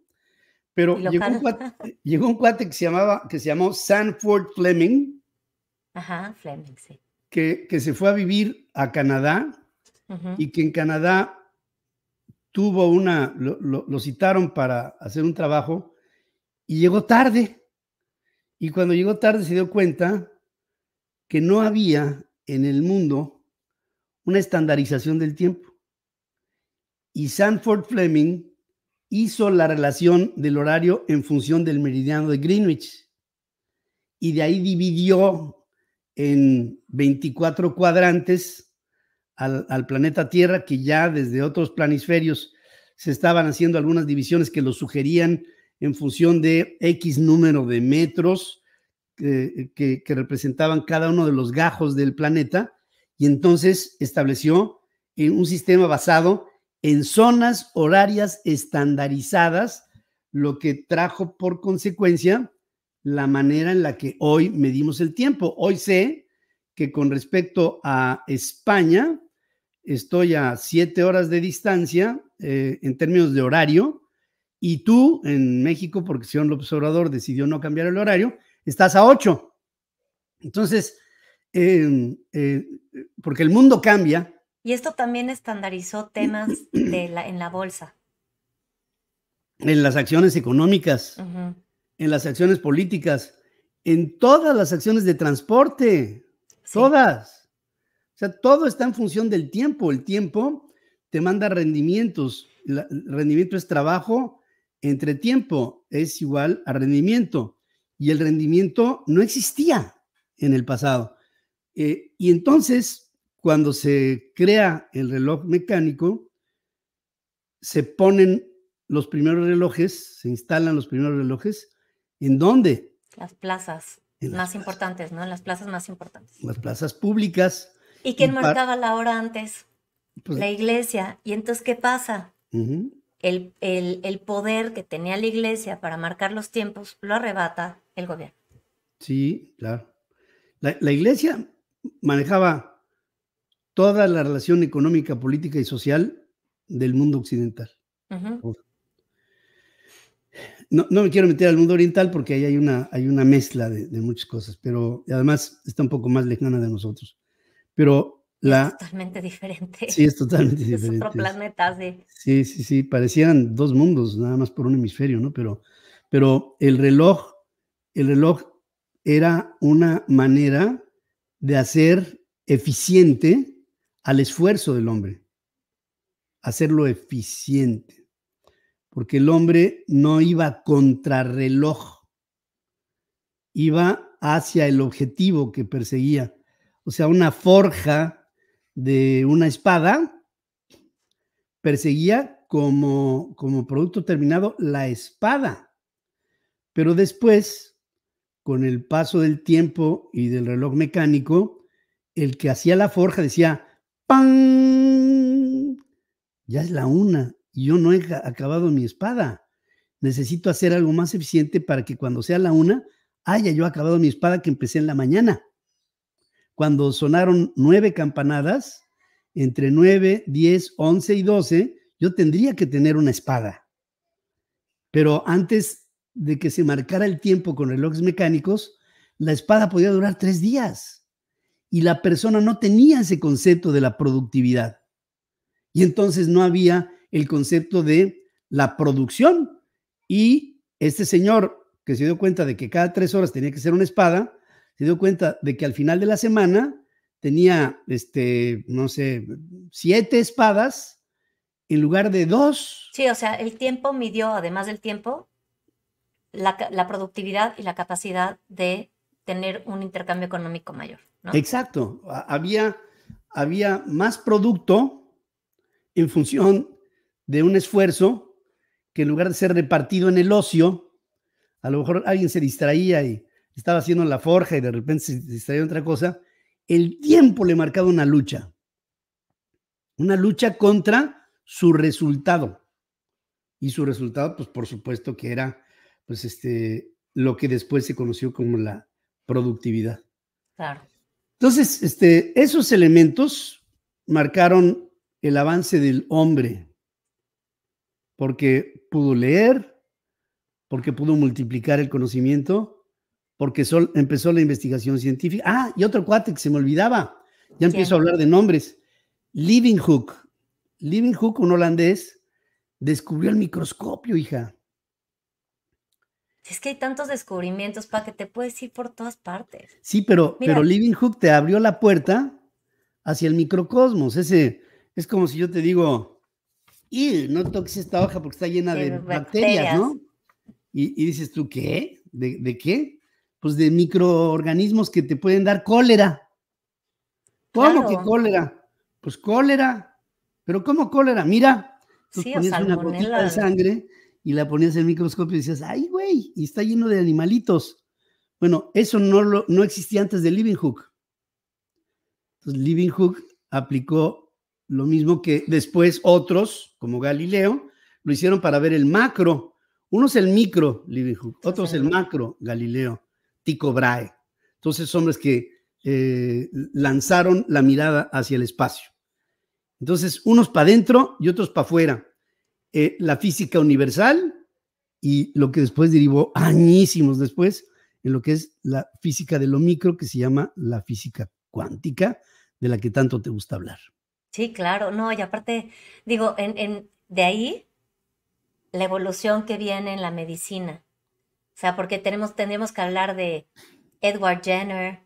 Pero llegó un, cuate, llegó un, cuate, que se, llamaba, que se llamó Sanford Fleming. Ajá, Fleming, sí que, se fue a vivir a Canadá y que en Canadá tuvo una, lo, citaron para hacer un trabajo y llegó tarde. Y cuando llegó tarde se dio cuenta que no había en el mundo una estandarización del tiempo. Y Sanford Fleming hizo la relación del horario en función del meridiano de Greenwich. Y de ahí dividió en 24 cuadrantes al, planeta Tierra, que ya desde otros planisferios se estaban haciendo algunas divisiones que lo sugerían en función de X número de metros que, que representaban cada uno de los gajos del planeta, y entonces estableció eh, un sistema basado en zonas horarias estandarizadas, lo que trajo por consecuencia la manera en la que hoy medimos el tiempo. Hoy sé que con respecto a España, estoy a siete horas de distancia eh, en términos de horario, y tú en México, porque si López observador decidió no cambiar el horario, estás a ocho. Entonces, em, eh, porque el mundo cambia. Y esto también estandarizó temas en la bolsa. En las acciones económicas en las acciones políticas, en todas las acciones de transporte, todas. O sea, todo está en función del tiempo. El tiempo te manda rendimientos. el rendimiento es trabajo entre tiempo, es igual a rendimiento. Y el rendimiento no existía en el pasado. Eh, y entonces, cuando se crea el reloj mecánico, se ponen los primeros relojes, se instalan los primeros relojes ¿En dónde? Las plazas más importantes, ¿no? En las plazas más importantes. Las plazas públicas. ¿Y quién marcaba la hora antes? Pues la iglesia. ¿Y entonces qué pasa? el, poder que tenía la iglesia para marcar los tiempos lo arrebata el gobierno. Sí, claro. La, iglesia manejaba toda la relación económica, política y social del mundo occidental. No, no, me quiero meter al mundo oriental porque ahí hay una, hay una mezcla de, muchas cosas, pero además está un poco más lejana de nosotros. Pero la... Es totalmente diferente. Sí, es totalmente diferente. Es otro planeta, sí. Sí, sí, parecieran dos mundos, nada más por un hemisferio, ¿no? Pero, pero el reloj, el reloj era una manera de hacer eficiente al esfuerzo del hombre, hacerlo eficiente porque el hombre no iba contrarreloj, iba hacia el objetivo que perseguía. O sea, una forja de una espada perseguía como, como producto terminado la espada. Pero después, con el paso del tiempo y del reloj mecánico, el que hacía la forja decía, ¡pam! Ya es la una, yo no he acabado mi espada. Necesito hacer algo más eficiente para que cuando sea la una, haya yo acabado mi espada que empecé en la mañana. Cuando sonaron nueve campanadas, entre nueve, diez, once y doce, yo tendría que tener una espada. Pero antes de que se marcara el tiempo con relojes mecánicos, la espada podía durar tres días y la persona no tenía ese concepto de la productividad. Y entonces no había el concepto de la producción y este señor que se dio cuenta de que cada tres horas tenía que ser una espada, se dio cuenta de que al final de la semana tenía, este, no sé, siete espadas en lugar de dos. Sí, o sea, el tiempo midió, además del tiempo, la, productividad y la capacidad de tener un intercambio económico mayor. Exacto, había, había más producto en función de un esfuerzo que en lugar de ser repartido en el ocio, a lo mejor alguien se distraía y estaba haciendo la forja y de repente se distraía otra cosa, el tiempo le marcaba una lucha, una lucha contra su resultado. Y su resultado, pues por supuesto que era pues este, lo que después se conoció como la productividad. Claro. Entonces, este, esos elementos marcaron el avance del hombre porque pudo leer, porque pudo multiplicar el conocimiento, porque empezó la investigación científica. Ah, y otro cuate que se me olvidaba, ya empiezo a hablar de nombres. Living Hook. Living Hook, un holandés, descubrió el microscopio, hija. Es que hay tantos descubrimientos para que te puedes ir por todas partes. Sí, pero, Living Hook te abrió la puerta hacia el microcosmos. Ese es como si yo te digo, y no toques esta hoja porque está llena de, bacterias, ¿no? Y, dices tú, ¿qué? ¿De, qué? Pues de microorganismos que te pueden dar cólera. ¿Cómo que cólera? Pues cólera. ¿Pero cómo cólera? Mira, tú ponías una gotita de sangre y la ponías en el microscopio y decías, ay, güey, y está lleno de animalitos. Bueno, eso no, lo, no existía antes de Living Hook. Entonces, Living Hook aplicó lo mismo que después otros, como Galileo, lo hicieron para ver el macro. unos el micro, otros otro el macro, Galileo, Tico Brahe. Entonces, hombres que eh, lanzaron la mirada hacia el espacio. Entonces, unos para adentro y otros para afuera. Eh, la física universal y lo que después derivó añísimos después en lo que es la física de lo micro, que se llama la física cuántica, de la que tanto te gusta hablar. Sí, claro, no, y aparte, digo, en, de ahí la evolución que viene en la medicina. O sea, porque tenemos, tendríamos que hablar de Edward Jenner,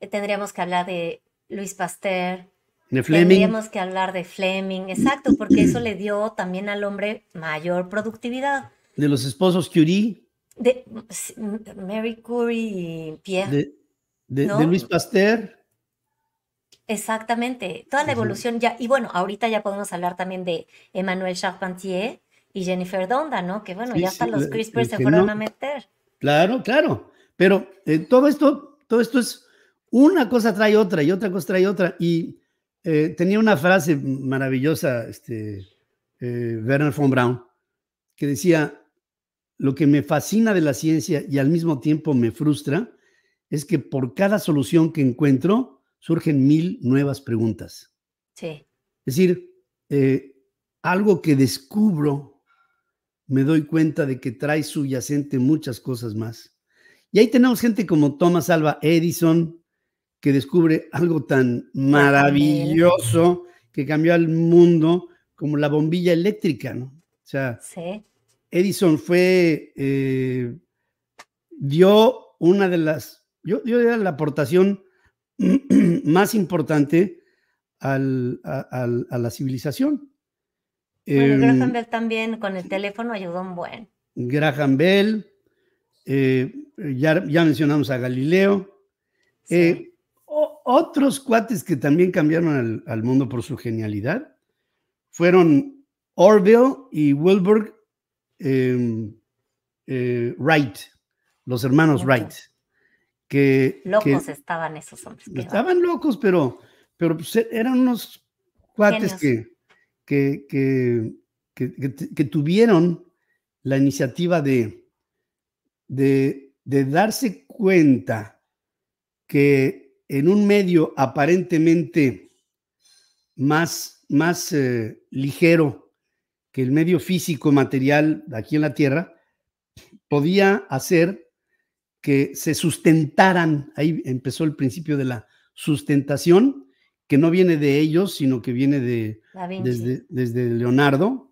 eh, tendríamos que hablar de Luis Pasteur, de Fleming. tendríamos que hablar de Fleming, exacto, porque eso le dio también al hombre mayor productividad. De los esposos Curie. De mm, mm, Mary Curie y Pierre. De, de Luis Pasteur. Exactamente, toda la evolución ya, y bueno, ahorita ya podemos hablar también de Emmanuel Charpentier y Jennifer Donda, ¿no? Que bueno, ya hasta los eh, CRISPR eh, se fueron a meter. Claro, claro, pero eh, todo esto, todo esto es una cosa trae otra y otra cosa trae otra. Y tenía una frase maravillosa, este, Werner von Braun, que decía, lo que me fascina de la ciencia y al mismo tiempo me frustra es que por cada solución que encuentro, surgen mil nuevas preguntas. Sí. Es decir, eh, algo que descubro, me doy cuenta de que trae subyacente muchas cosas más. Y ahí tenemos gente como Thomas Alva Edison, que descubre algo tan maravilloso que cambió al mundo como la bombilla eléctrica, ¿no? O sea, Edison fue, eh, dio una de las, yo, yo era la aportación más importante a, la civilización. Em, Graham Bell también con el teléfono ayudó un buen. Graham Bell, eh, ya, mencionamos a Galileo. Eh, otros cuates que también cambiaron al, al, mundo por su genialidad fueron Orville y Wilbur em, eh, Wright, los hermanos Wright locos estaban esos hombres. Estaban locos, pero, pero pues, e, eran unos cuates que, que, que, tuvieron la iniciativa de, de, darse cuenta que en un medio aparentemente más, más eh, ligero que el medio físico material de aquí en la Tierra, podía hacer que se sustentaran, ahí empezó el principio de la sustentación, que no viene de ellos, sino que viene de, desde, Leonardo,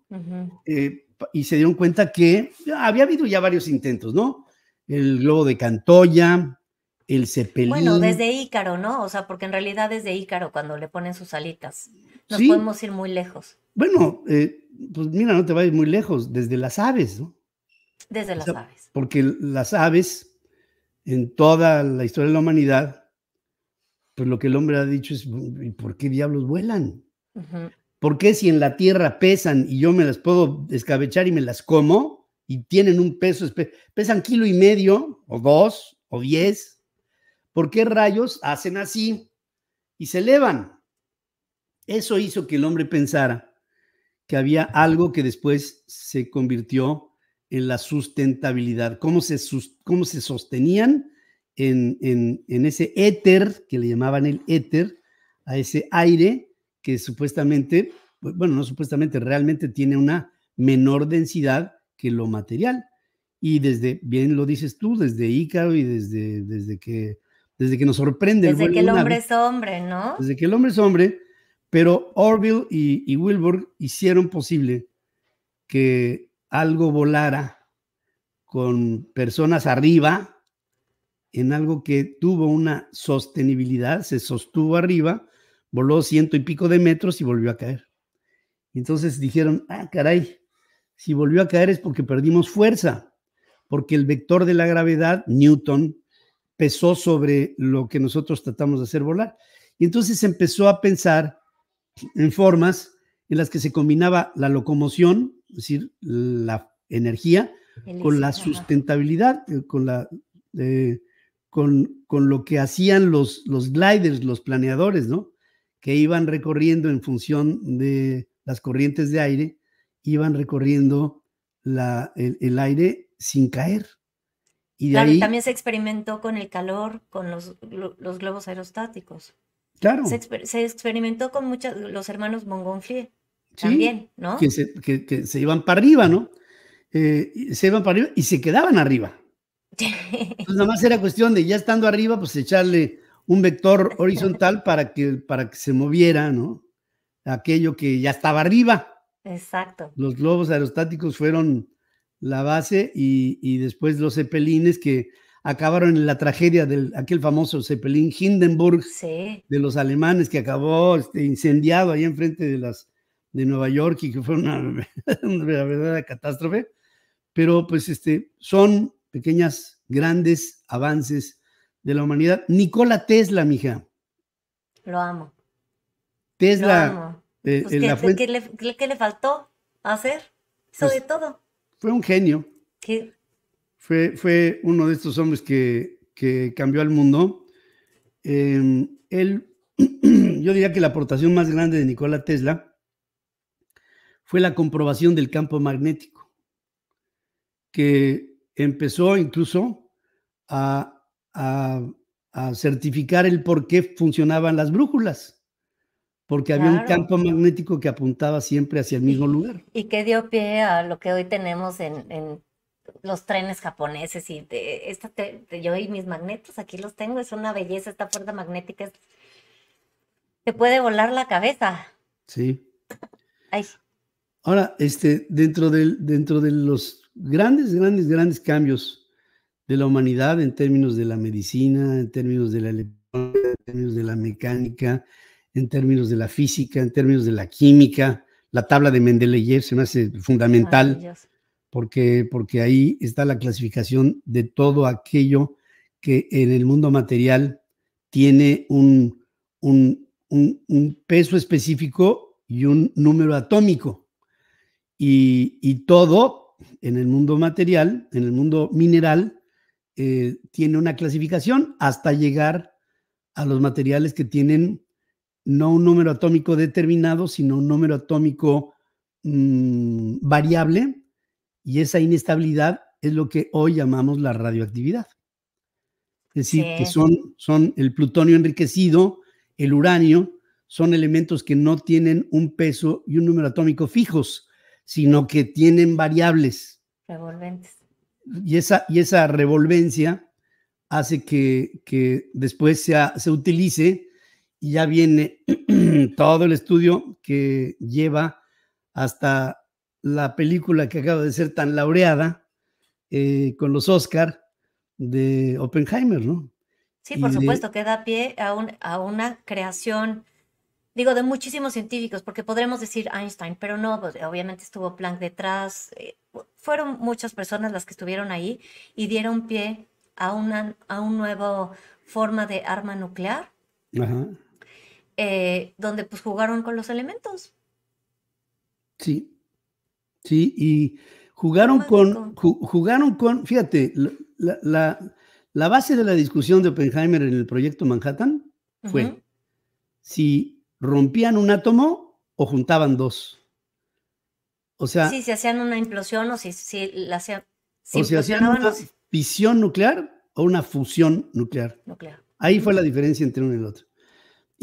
eh, y se dieron cuenta que había habido ya varios intentos, ¿no? El globo de Cantoya, el cepelín. Bueno, desde Ícaro, ¿no? O sea, porque en realidad desde Ícaro cuando le ponen sus alitas. Nos podemos ir muy lejos. Bueno, eh, pues mira, no te vayas muy lejos, desde las aves, ¿no? Desde las aves. Porque las aves en toda la historia de la humanidad, pues lo que el hombre ha dicho es, ¿por qué diablos vuelan? ¿Por qué si en la tierra pesan y yo me las puedo descabechar y me las como y tienen un peso, pesan kilo y medio o dos o diez? ¿Por qué rayos hacen así y se elevan? Eso hizo que el hombre pensara que había algo que después se convirtió en la sustentabilidad, cómo se, cómo se sostenían en, ese éter, que le llamaban el éter, a ese aire que supuestamente, pues, bueno, no supuestamente, realmente tiene una menor densidad que lo material. Y desde, bien lo dices tú, desde Ícaro y desde, desde, que, desde que nos sorprende. Desde que el hombre es hombre, ¿no? Desde que el hombre es hombre, pero Orville y, y Wilbur hicieron posible que algo volara con personas arriba en algo que tuvo una sostenibilidad, se sostuvo arriba, voló ciento y pico de metros y volvió a caer. Entonces dijeron, ah, caray, si volvió a caer es porque perdimos fuerza, porque el vector de la gravedad, Newton, pesó sobre lo que nosotros tratamos de hacer volar. Y entonces empezó a pensar en formas en las que se combinaba la locomoción es decir, la energía, con la sustentabilidad, eh, con, la, con, con, lo que hacían los, los gliders, los planeadores, ¿no? Que iban recorriendo en función de las corrientes de aire, iban recorriendo la, el, aire sin caer. Y claro, también se experimentó con el calor, con los, los globos aerostáticos. Claro. Se, experimentó con muchos los hermanos Montgolfier. También, ¿no? Que se, que, se, iban para arriba, ¿no? Eh, se iban para arriba y se quedaban arriba. Entonces, nada más era cuestión de ya estando arriba, pues echarle un vector horizontal para que, para que se moviera, ¿no? Aquello que ya estaba arriba. Exacto. Los globos aerostáticos fueron la base y, después los cepelines que acabaron en la tragedia de aquel famoso Zeppelin Hindenburg de los alemanes que acabó este, incendiado ahí enfrente de las de Nueva York y que fue una, verdadera catástrofe, pero pues este, son pequeñas, grandes avances de la humanidad. Nikola Tesla, mija. Lo amo. Tesla. Lo amo. Eh, pues, ¿qué, le, faltó hacer? Sobre pues, todo. Fue un genio. Fue, uno de estos hombres que, cambió el mundo. Em, él, yo diría que la aportación más grande de Nikola Tesla fue la comprobación del campo magnético, que empezó incluso a, certificar el por qué funcionaban las brújulas, porque había un campo magnético que apuntaba siempre hacia el mismo lugar. Y que dio pie a lo que hoy tenemos en, los trenes japoneses y esta yo y mis magnetos aquí los tengo, es una belleza esta fuerza magnética, te puede volar la cabeza. Sí. Ahora, este, dentro, del, dentro de los grandes, grandes, grandes cambios de la humanidad en términos de la medicina, en términos de la electrónica, en términos de la mecánica, en términos de la física, en términos de la química, la tabla de Mendeleev se me hace fundamental porque, porque ahí está la clasificación de todo aquello que en el mundo material tiene un, un peso específico y un número atómico y, todo en el mundo material, en el mundo mineral, eh, tiene una clasificación hasta llegar a los materiales que tienen no un número atómico determinado, sino un número atómico mm, variable, y esa inestabilidad es lo que hoy llamamos la radioactividad. Es decir, que son el plutonio enriquecido, el uranio, son elementos que no tienen un peso y un número atómico fijos, sino que tienen variables. Revolventes. Y esa, y esa revolvencia hace que, después se, utilice y ya viene todo el estudio que lleva hasta la película que acaba de ser tan laureada eh, con los Oscar de Oppenheimer, ¿no? Sí, por supuesto, que da pie a, a, una creación digo, de muchísimos científicos, porque podremos decir Einstein, pero no, pues, obviamente estuvo Planck detrás, eh, fueron muchas personas las que estuvieron ahí y dieron pie a una a un nuevo forma de arma nuclear, eh, donde pues jugaron con los elementos. Sí, sí, y jugaron con, jugaron con, fíjate, la, base de la discusión de Oppenheimer en el proyecto Manhattan fue si rompían un átomo o juntaban dos. O sea. Si se hacían una implosión o si, la hacían. o si hacían una fisión nuclear o una fusión nuclear. nuclear. Ahí fue la diferencia entre uno y el otro.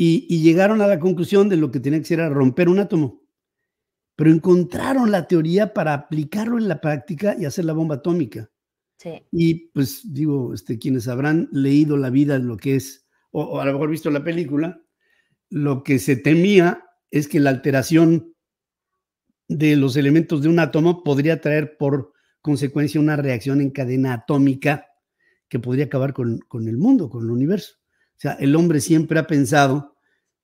Y, llegaron a la conclusión de lo que tenía que ser romper un átomo. Pero encontraron la teoría para aplicarlo en la práctica y hacer la bomba atómica. Sí. Y pues digo, este, quienes habrán leído la vida, lo que es, o a lo mejor visto la película, lo que se temía es que la alteración de los elementos de un átomo podría traer por consecuencia una reacción en cadena atómica que podría acabar con, el mundo, con el universo. O sea, el hombre siempre ha pensado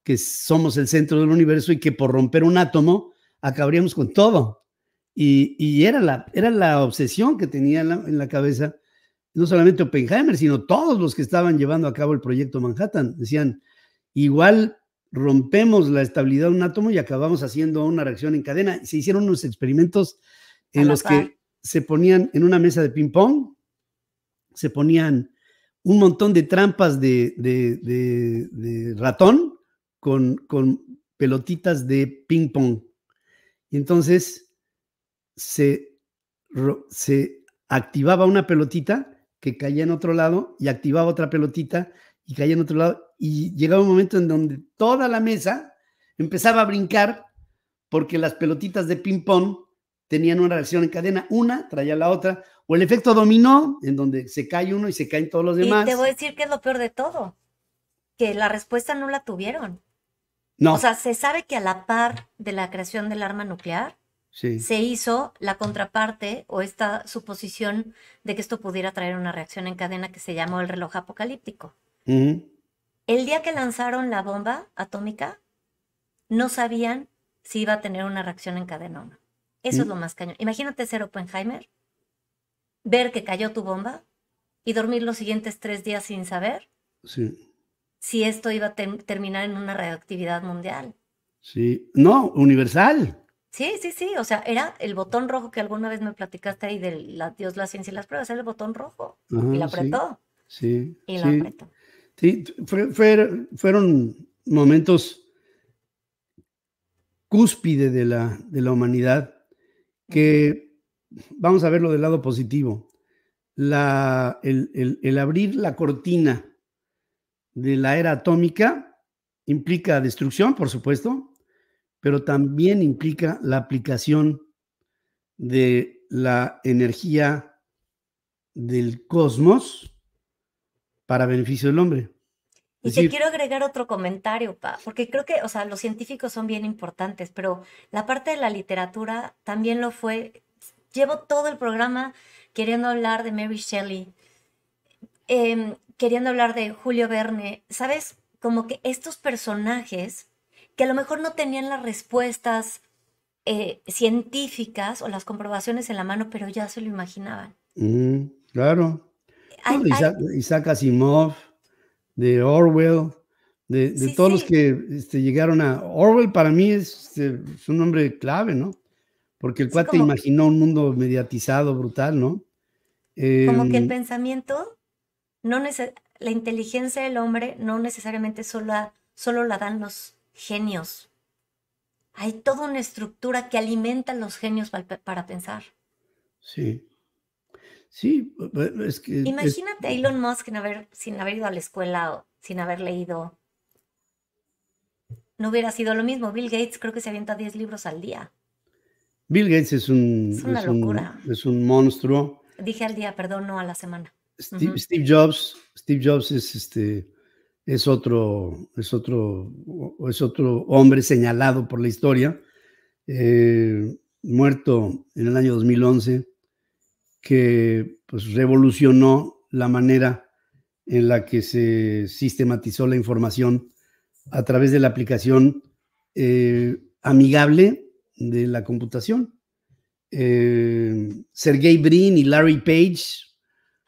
que somos el centro del universo y que por romper un átomo acabaríamos con todo. Y, era, la, era la obsesión que tenía la, en la cabeza no solamente Oppenheimer, sino todos los que estaban llevando a cabo el proyecto Manhattan. Decían, igual rompemos la estabilidad de un átomo y acabamos haciendo una reacción en cadena. Se hicieron unos experimentos en los que se ponían en una mesa de ping-pong, se ponían un montón de trampas de, ratón con, pelotitas de ping-pong. Y entonces se, se activaba una pelotita que caía en otro lado y activaba otra pelotita y caía en otro lado y llegaba un momento en donde toda la mesa empezaba a brincar porque las pelotitas de ping-pong tenían una reacción en cadena, una traía la otra, o el efecto dominó, en donde se cae uno y se caen todos los demás. Y te voy a decir que es lo peor de todo, que la respuesta no la tuvieron. No. O sea, se sabe que a la par de la creación del arma nuclear, se hizo la contraparte o esta suposición de que esto pudiera traer una reacción en cadena que se llamó el reloj apocalíptico. El día que lanzaron la bomba atómica, no sabían si iba a tener una reacción en cadena o no. Eso es mm. lo más cañón. Imagínate ser Oppenheimer, ver que cayó tu bomba y dormir los siguientes tres días sin saber si esto iba a terminar en una radioactividad mundial. Sí, no, universal. Sí, sí, sí, o sea, era el botón rojo que alguna vez me platicaste ahí de la, Dios, la ciencia y las pruebas, era el botón rojo. y lo apretó. Sí. y lo apretó. Sí, fueron momentos cúspide de la, humanidad que, vamos a verlo del lado positivo, el abrir la cortina de la era atómica implica destrucción, por supuesto, pero también implica la aplicación de la energía del cosmos para beneficio del hombre. Y te quiero agregar otro comentario, pa, porque creo que, o sea, los científicos son bien importantes, pero la parte de la literatura también lo fue. Llevo todo el programa queriendo hablar de Mary Shelley, em, queriendo hablar de Julio Verne, ¿sabes? Como que estos personajes que a lo mejor no tenían las respuestas eh, científicas o las comprobaciones en la mano, pero ya se lo imaginaban. claro, Isaac, Asimov, de Orwell, de, todos los que este, llegaron a... Orwell para mí es, este, un nombre clave, ¿no? Porque el cuate imaginó un mundo mediatizado, brutal, ¿no? como que el em, pensamiento, no la inteligencia del hombre no necesariamente solo, solo la dan los genios. Hay toda una estructura que alimenta los genios para pensar. Sí. Sí, es que... Imagínate a Elon Musk sin haber, ido a la escuela, o sin haber leído. No hubiera sido lo mismo. Bill Gates creo que se avienta 10 libros al día. Bill Gates es un... Es Un, monstruo. Dije al día, perdón, no a la semana. Steve, Jobs, Steve Jobs es este es otro es otro es otro hombre señalado por la historia eh, muerto en el año 2011 que pues, revolucionó la manera en la que se sistematizó la información a través de la aplicación eh, amigable de la computación. Eh, Sergey Brin y Larry Page,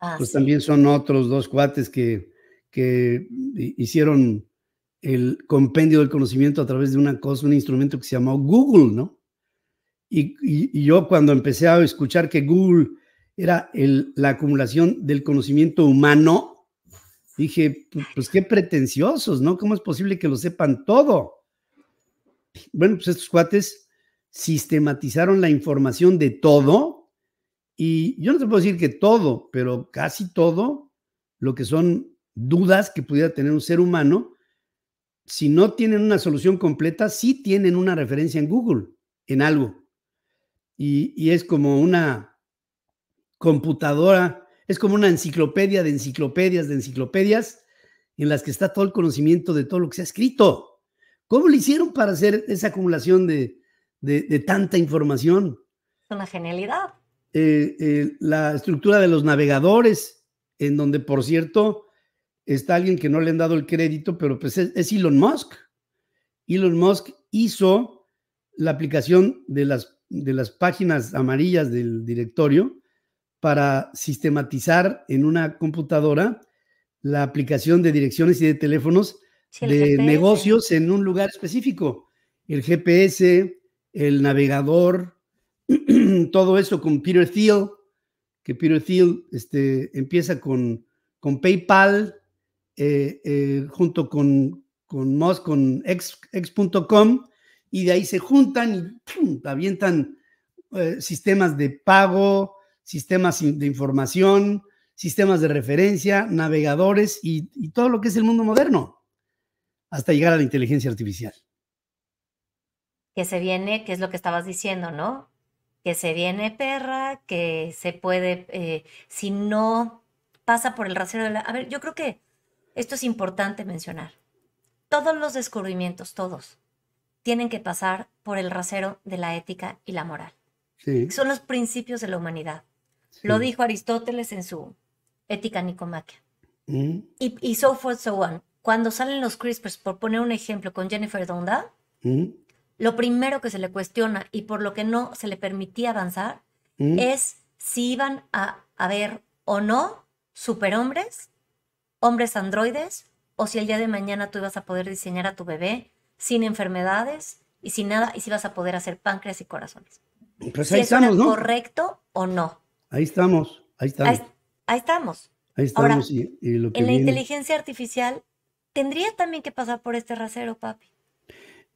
ah, pues también son otros dos cuates que, que hicieron el compendio del conocimiento a través de una cosa, un instrumento que se llamó Google, ¿no? y, yo cuando empecé a escuchar que Google era la acumulación del conocimiento humano, dije, pues qué pretenciosos, ¿no? ¿Cómo es posible que lo sepan todo? Bueno, pues estos cuates sistematizaron la información de todo y yo no te puedo decir que todo, pero casi todo lo que son dudas que pudiera tener un ser humano, si no tienen una solución completa, sí tienen una referencia en Google, en algo. y es como una computadora, es como una enciclopedia de enciclopedias, de enciclopedias, en las que está todo el conocimiento de todo lo que se ha escrito. ¿Cómo lo hicieron para hacer esa acumulación de, tanta información? Es una genialidad. Eh, eh, la estructura de los navegadores, en donde, por cierto, está alguien que no le han dado el crédito, pero pues es, Elon Musk. Elon Musk hizo la aplicación de las, de las páginas amarillas del directorio, para sistematizar en una computadora la aplicación de direcciones y de teléfonos de negocios en un lugar específico. El GPS, el navegador, todo eso con Peter Thiel, que Peter Thiel este, empieza con, con PayPal, eh, eh, junto con, con con X.com, y de ahí se juntan y avientan eh, sistemas de pago, sistemas de información, sistemas de referencia, navegadores y, todo lo que es el mundo moderno, hasta llegar a la inteligencia artificial. Que se viene, que es lo que estabas diciendo, ¿no? Que se viene perra, que se puede, eh, si no pasa por el rasero de la... A ver, yo creo que esto es importante mencionar. Todos los descubrimientos, todos, tienen que pasar por el rasero de la ética y la moral. Son los principios de la humanidad. Lo dijo Aristóteles en su Ética Nicomaquia. Mm. Y, so forth, so on. Cuando salen los CRISPRs, por poner un ejemplo, con Jennifer Donda, mm. lo primero que se le cuestiona y por lo que no se le permitía avanzar mm. es si iban a haber o no superhombres, hombres androides, o si el día de mañana tú ibas a poder diseñar a tu bebé sin enfermedades y sin nada, y si vas a poder hacer páncreas y corazones. es pues correcto o no. Ahí estamos, ahí estamos. Ahí, estamos. Ahí estamos Ahora, en la inteligencia artificial tendría también que pasar por este rasero, papi.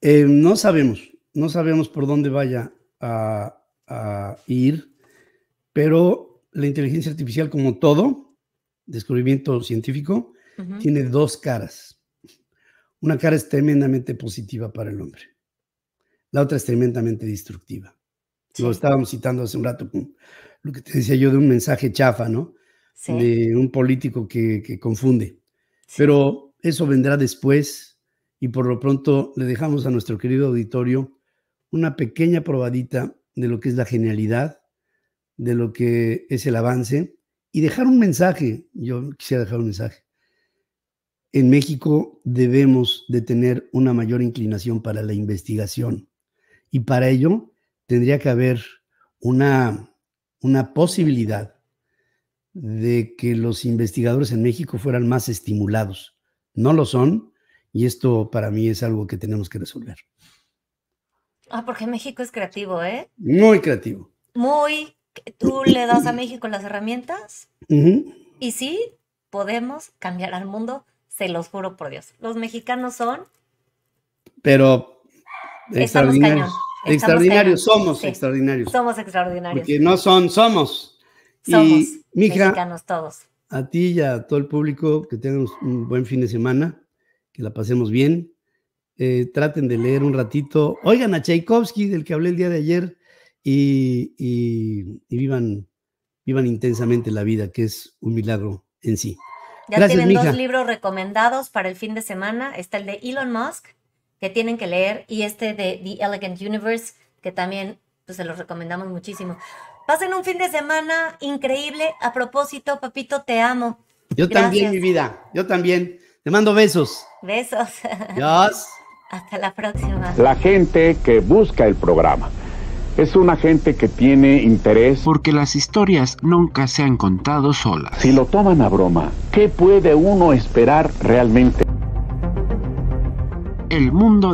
Eh, no sabemos, no sabemos por dónde vaya a, ir, pero la inteligencia artificial, como todo descubrimiento científico, tiene dos caras. Una cara es tremendamente positiva para el hombre, la otra es tremendamente destructiva. Lo estábamos citando hace un rato con, lo que te decía yo de un mensaje chafa, ¿no? Sí. De un político que, confunde. Pero eso vendrá después y por lo pronto le dejamos a nuestro querido auditorio una pequeña probadita de lo que es la genialidad, de lo que es el avance y dejar un mensaje. Yo quisiera dejar un mensaje. En México debemos de tener una mayor inclinación para la investigación y para ello tendría que haber una una posibilidad de que los investigadores en México fueran más estimulados. No lo son y esto para mí es algo que tenemos que resolver. Ah, porque México es creativo, ¿eh? Muy creativo. Muy. ¿Tú le das a México las herramientas? Y sí, podemos cambiar al mundo, se los juro por Dios. Los mexicanos son... Pero... Estamos Extraordinarios, somos extraordinarios. Somos extraordinarios. Porque no son, somos. Somos mija, todos. A ti y a todo el público, que tengan un buen fin de semana, que la pasemos bien. Eh, traten de leer un ratito. Oigan a Tchaikovsky, del que hablé el día de ayer, y, vivan, vivan intensamente la vida, que es un milagro en sí. Ya tienen dos libros recomendados para el fin de semana. Está el de Elon Musk, que tienen que leer y este de The Elegant Universe, que también pues, se los recomendamos muchísimo. Pasen un fin de semana increíble. A propósito, papito, te amo. Yo también, mi vida. Yo también. Te mando besos. Besos. Hasta la próxima. La gente que busca el programa. Es una gente que tiene interés. Porque las historias nunca se han contado solas. Si lo toman a broma, ¿qué puede uno esperar realmente? el mundo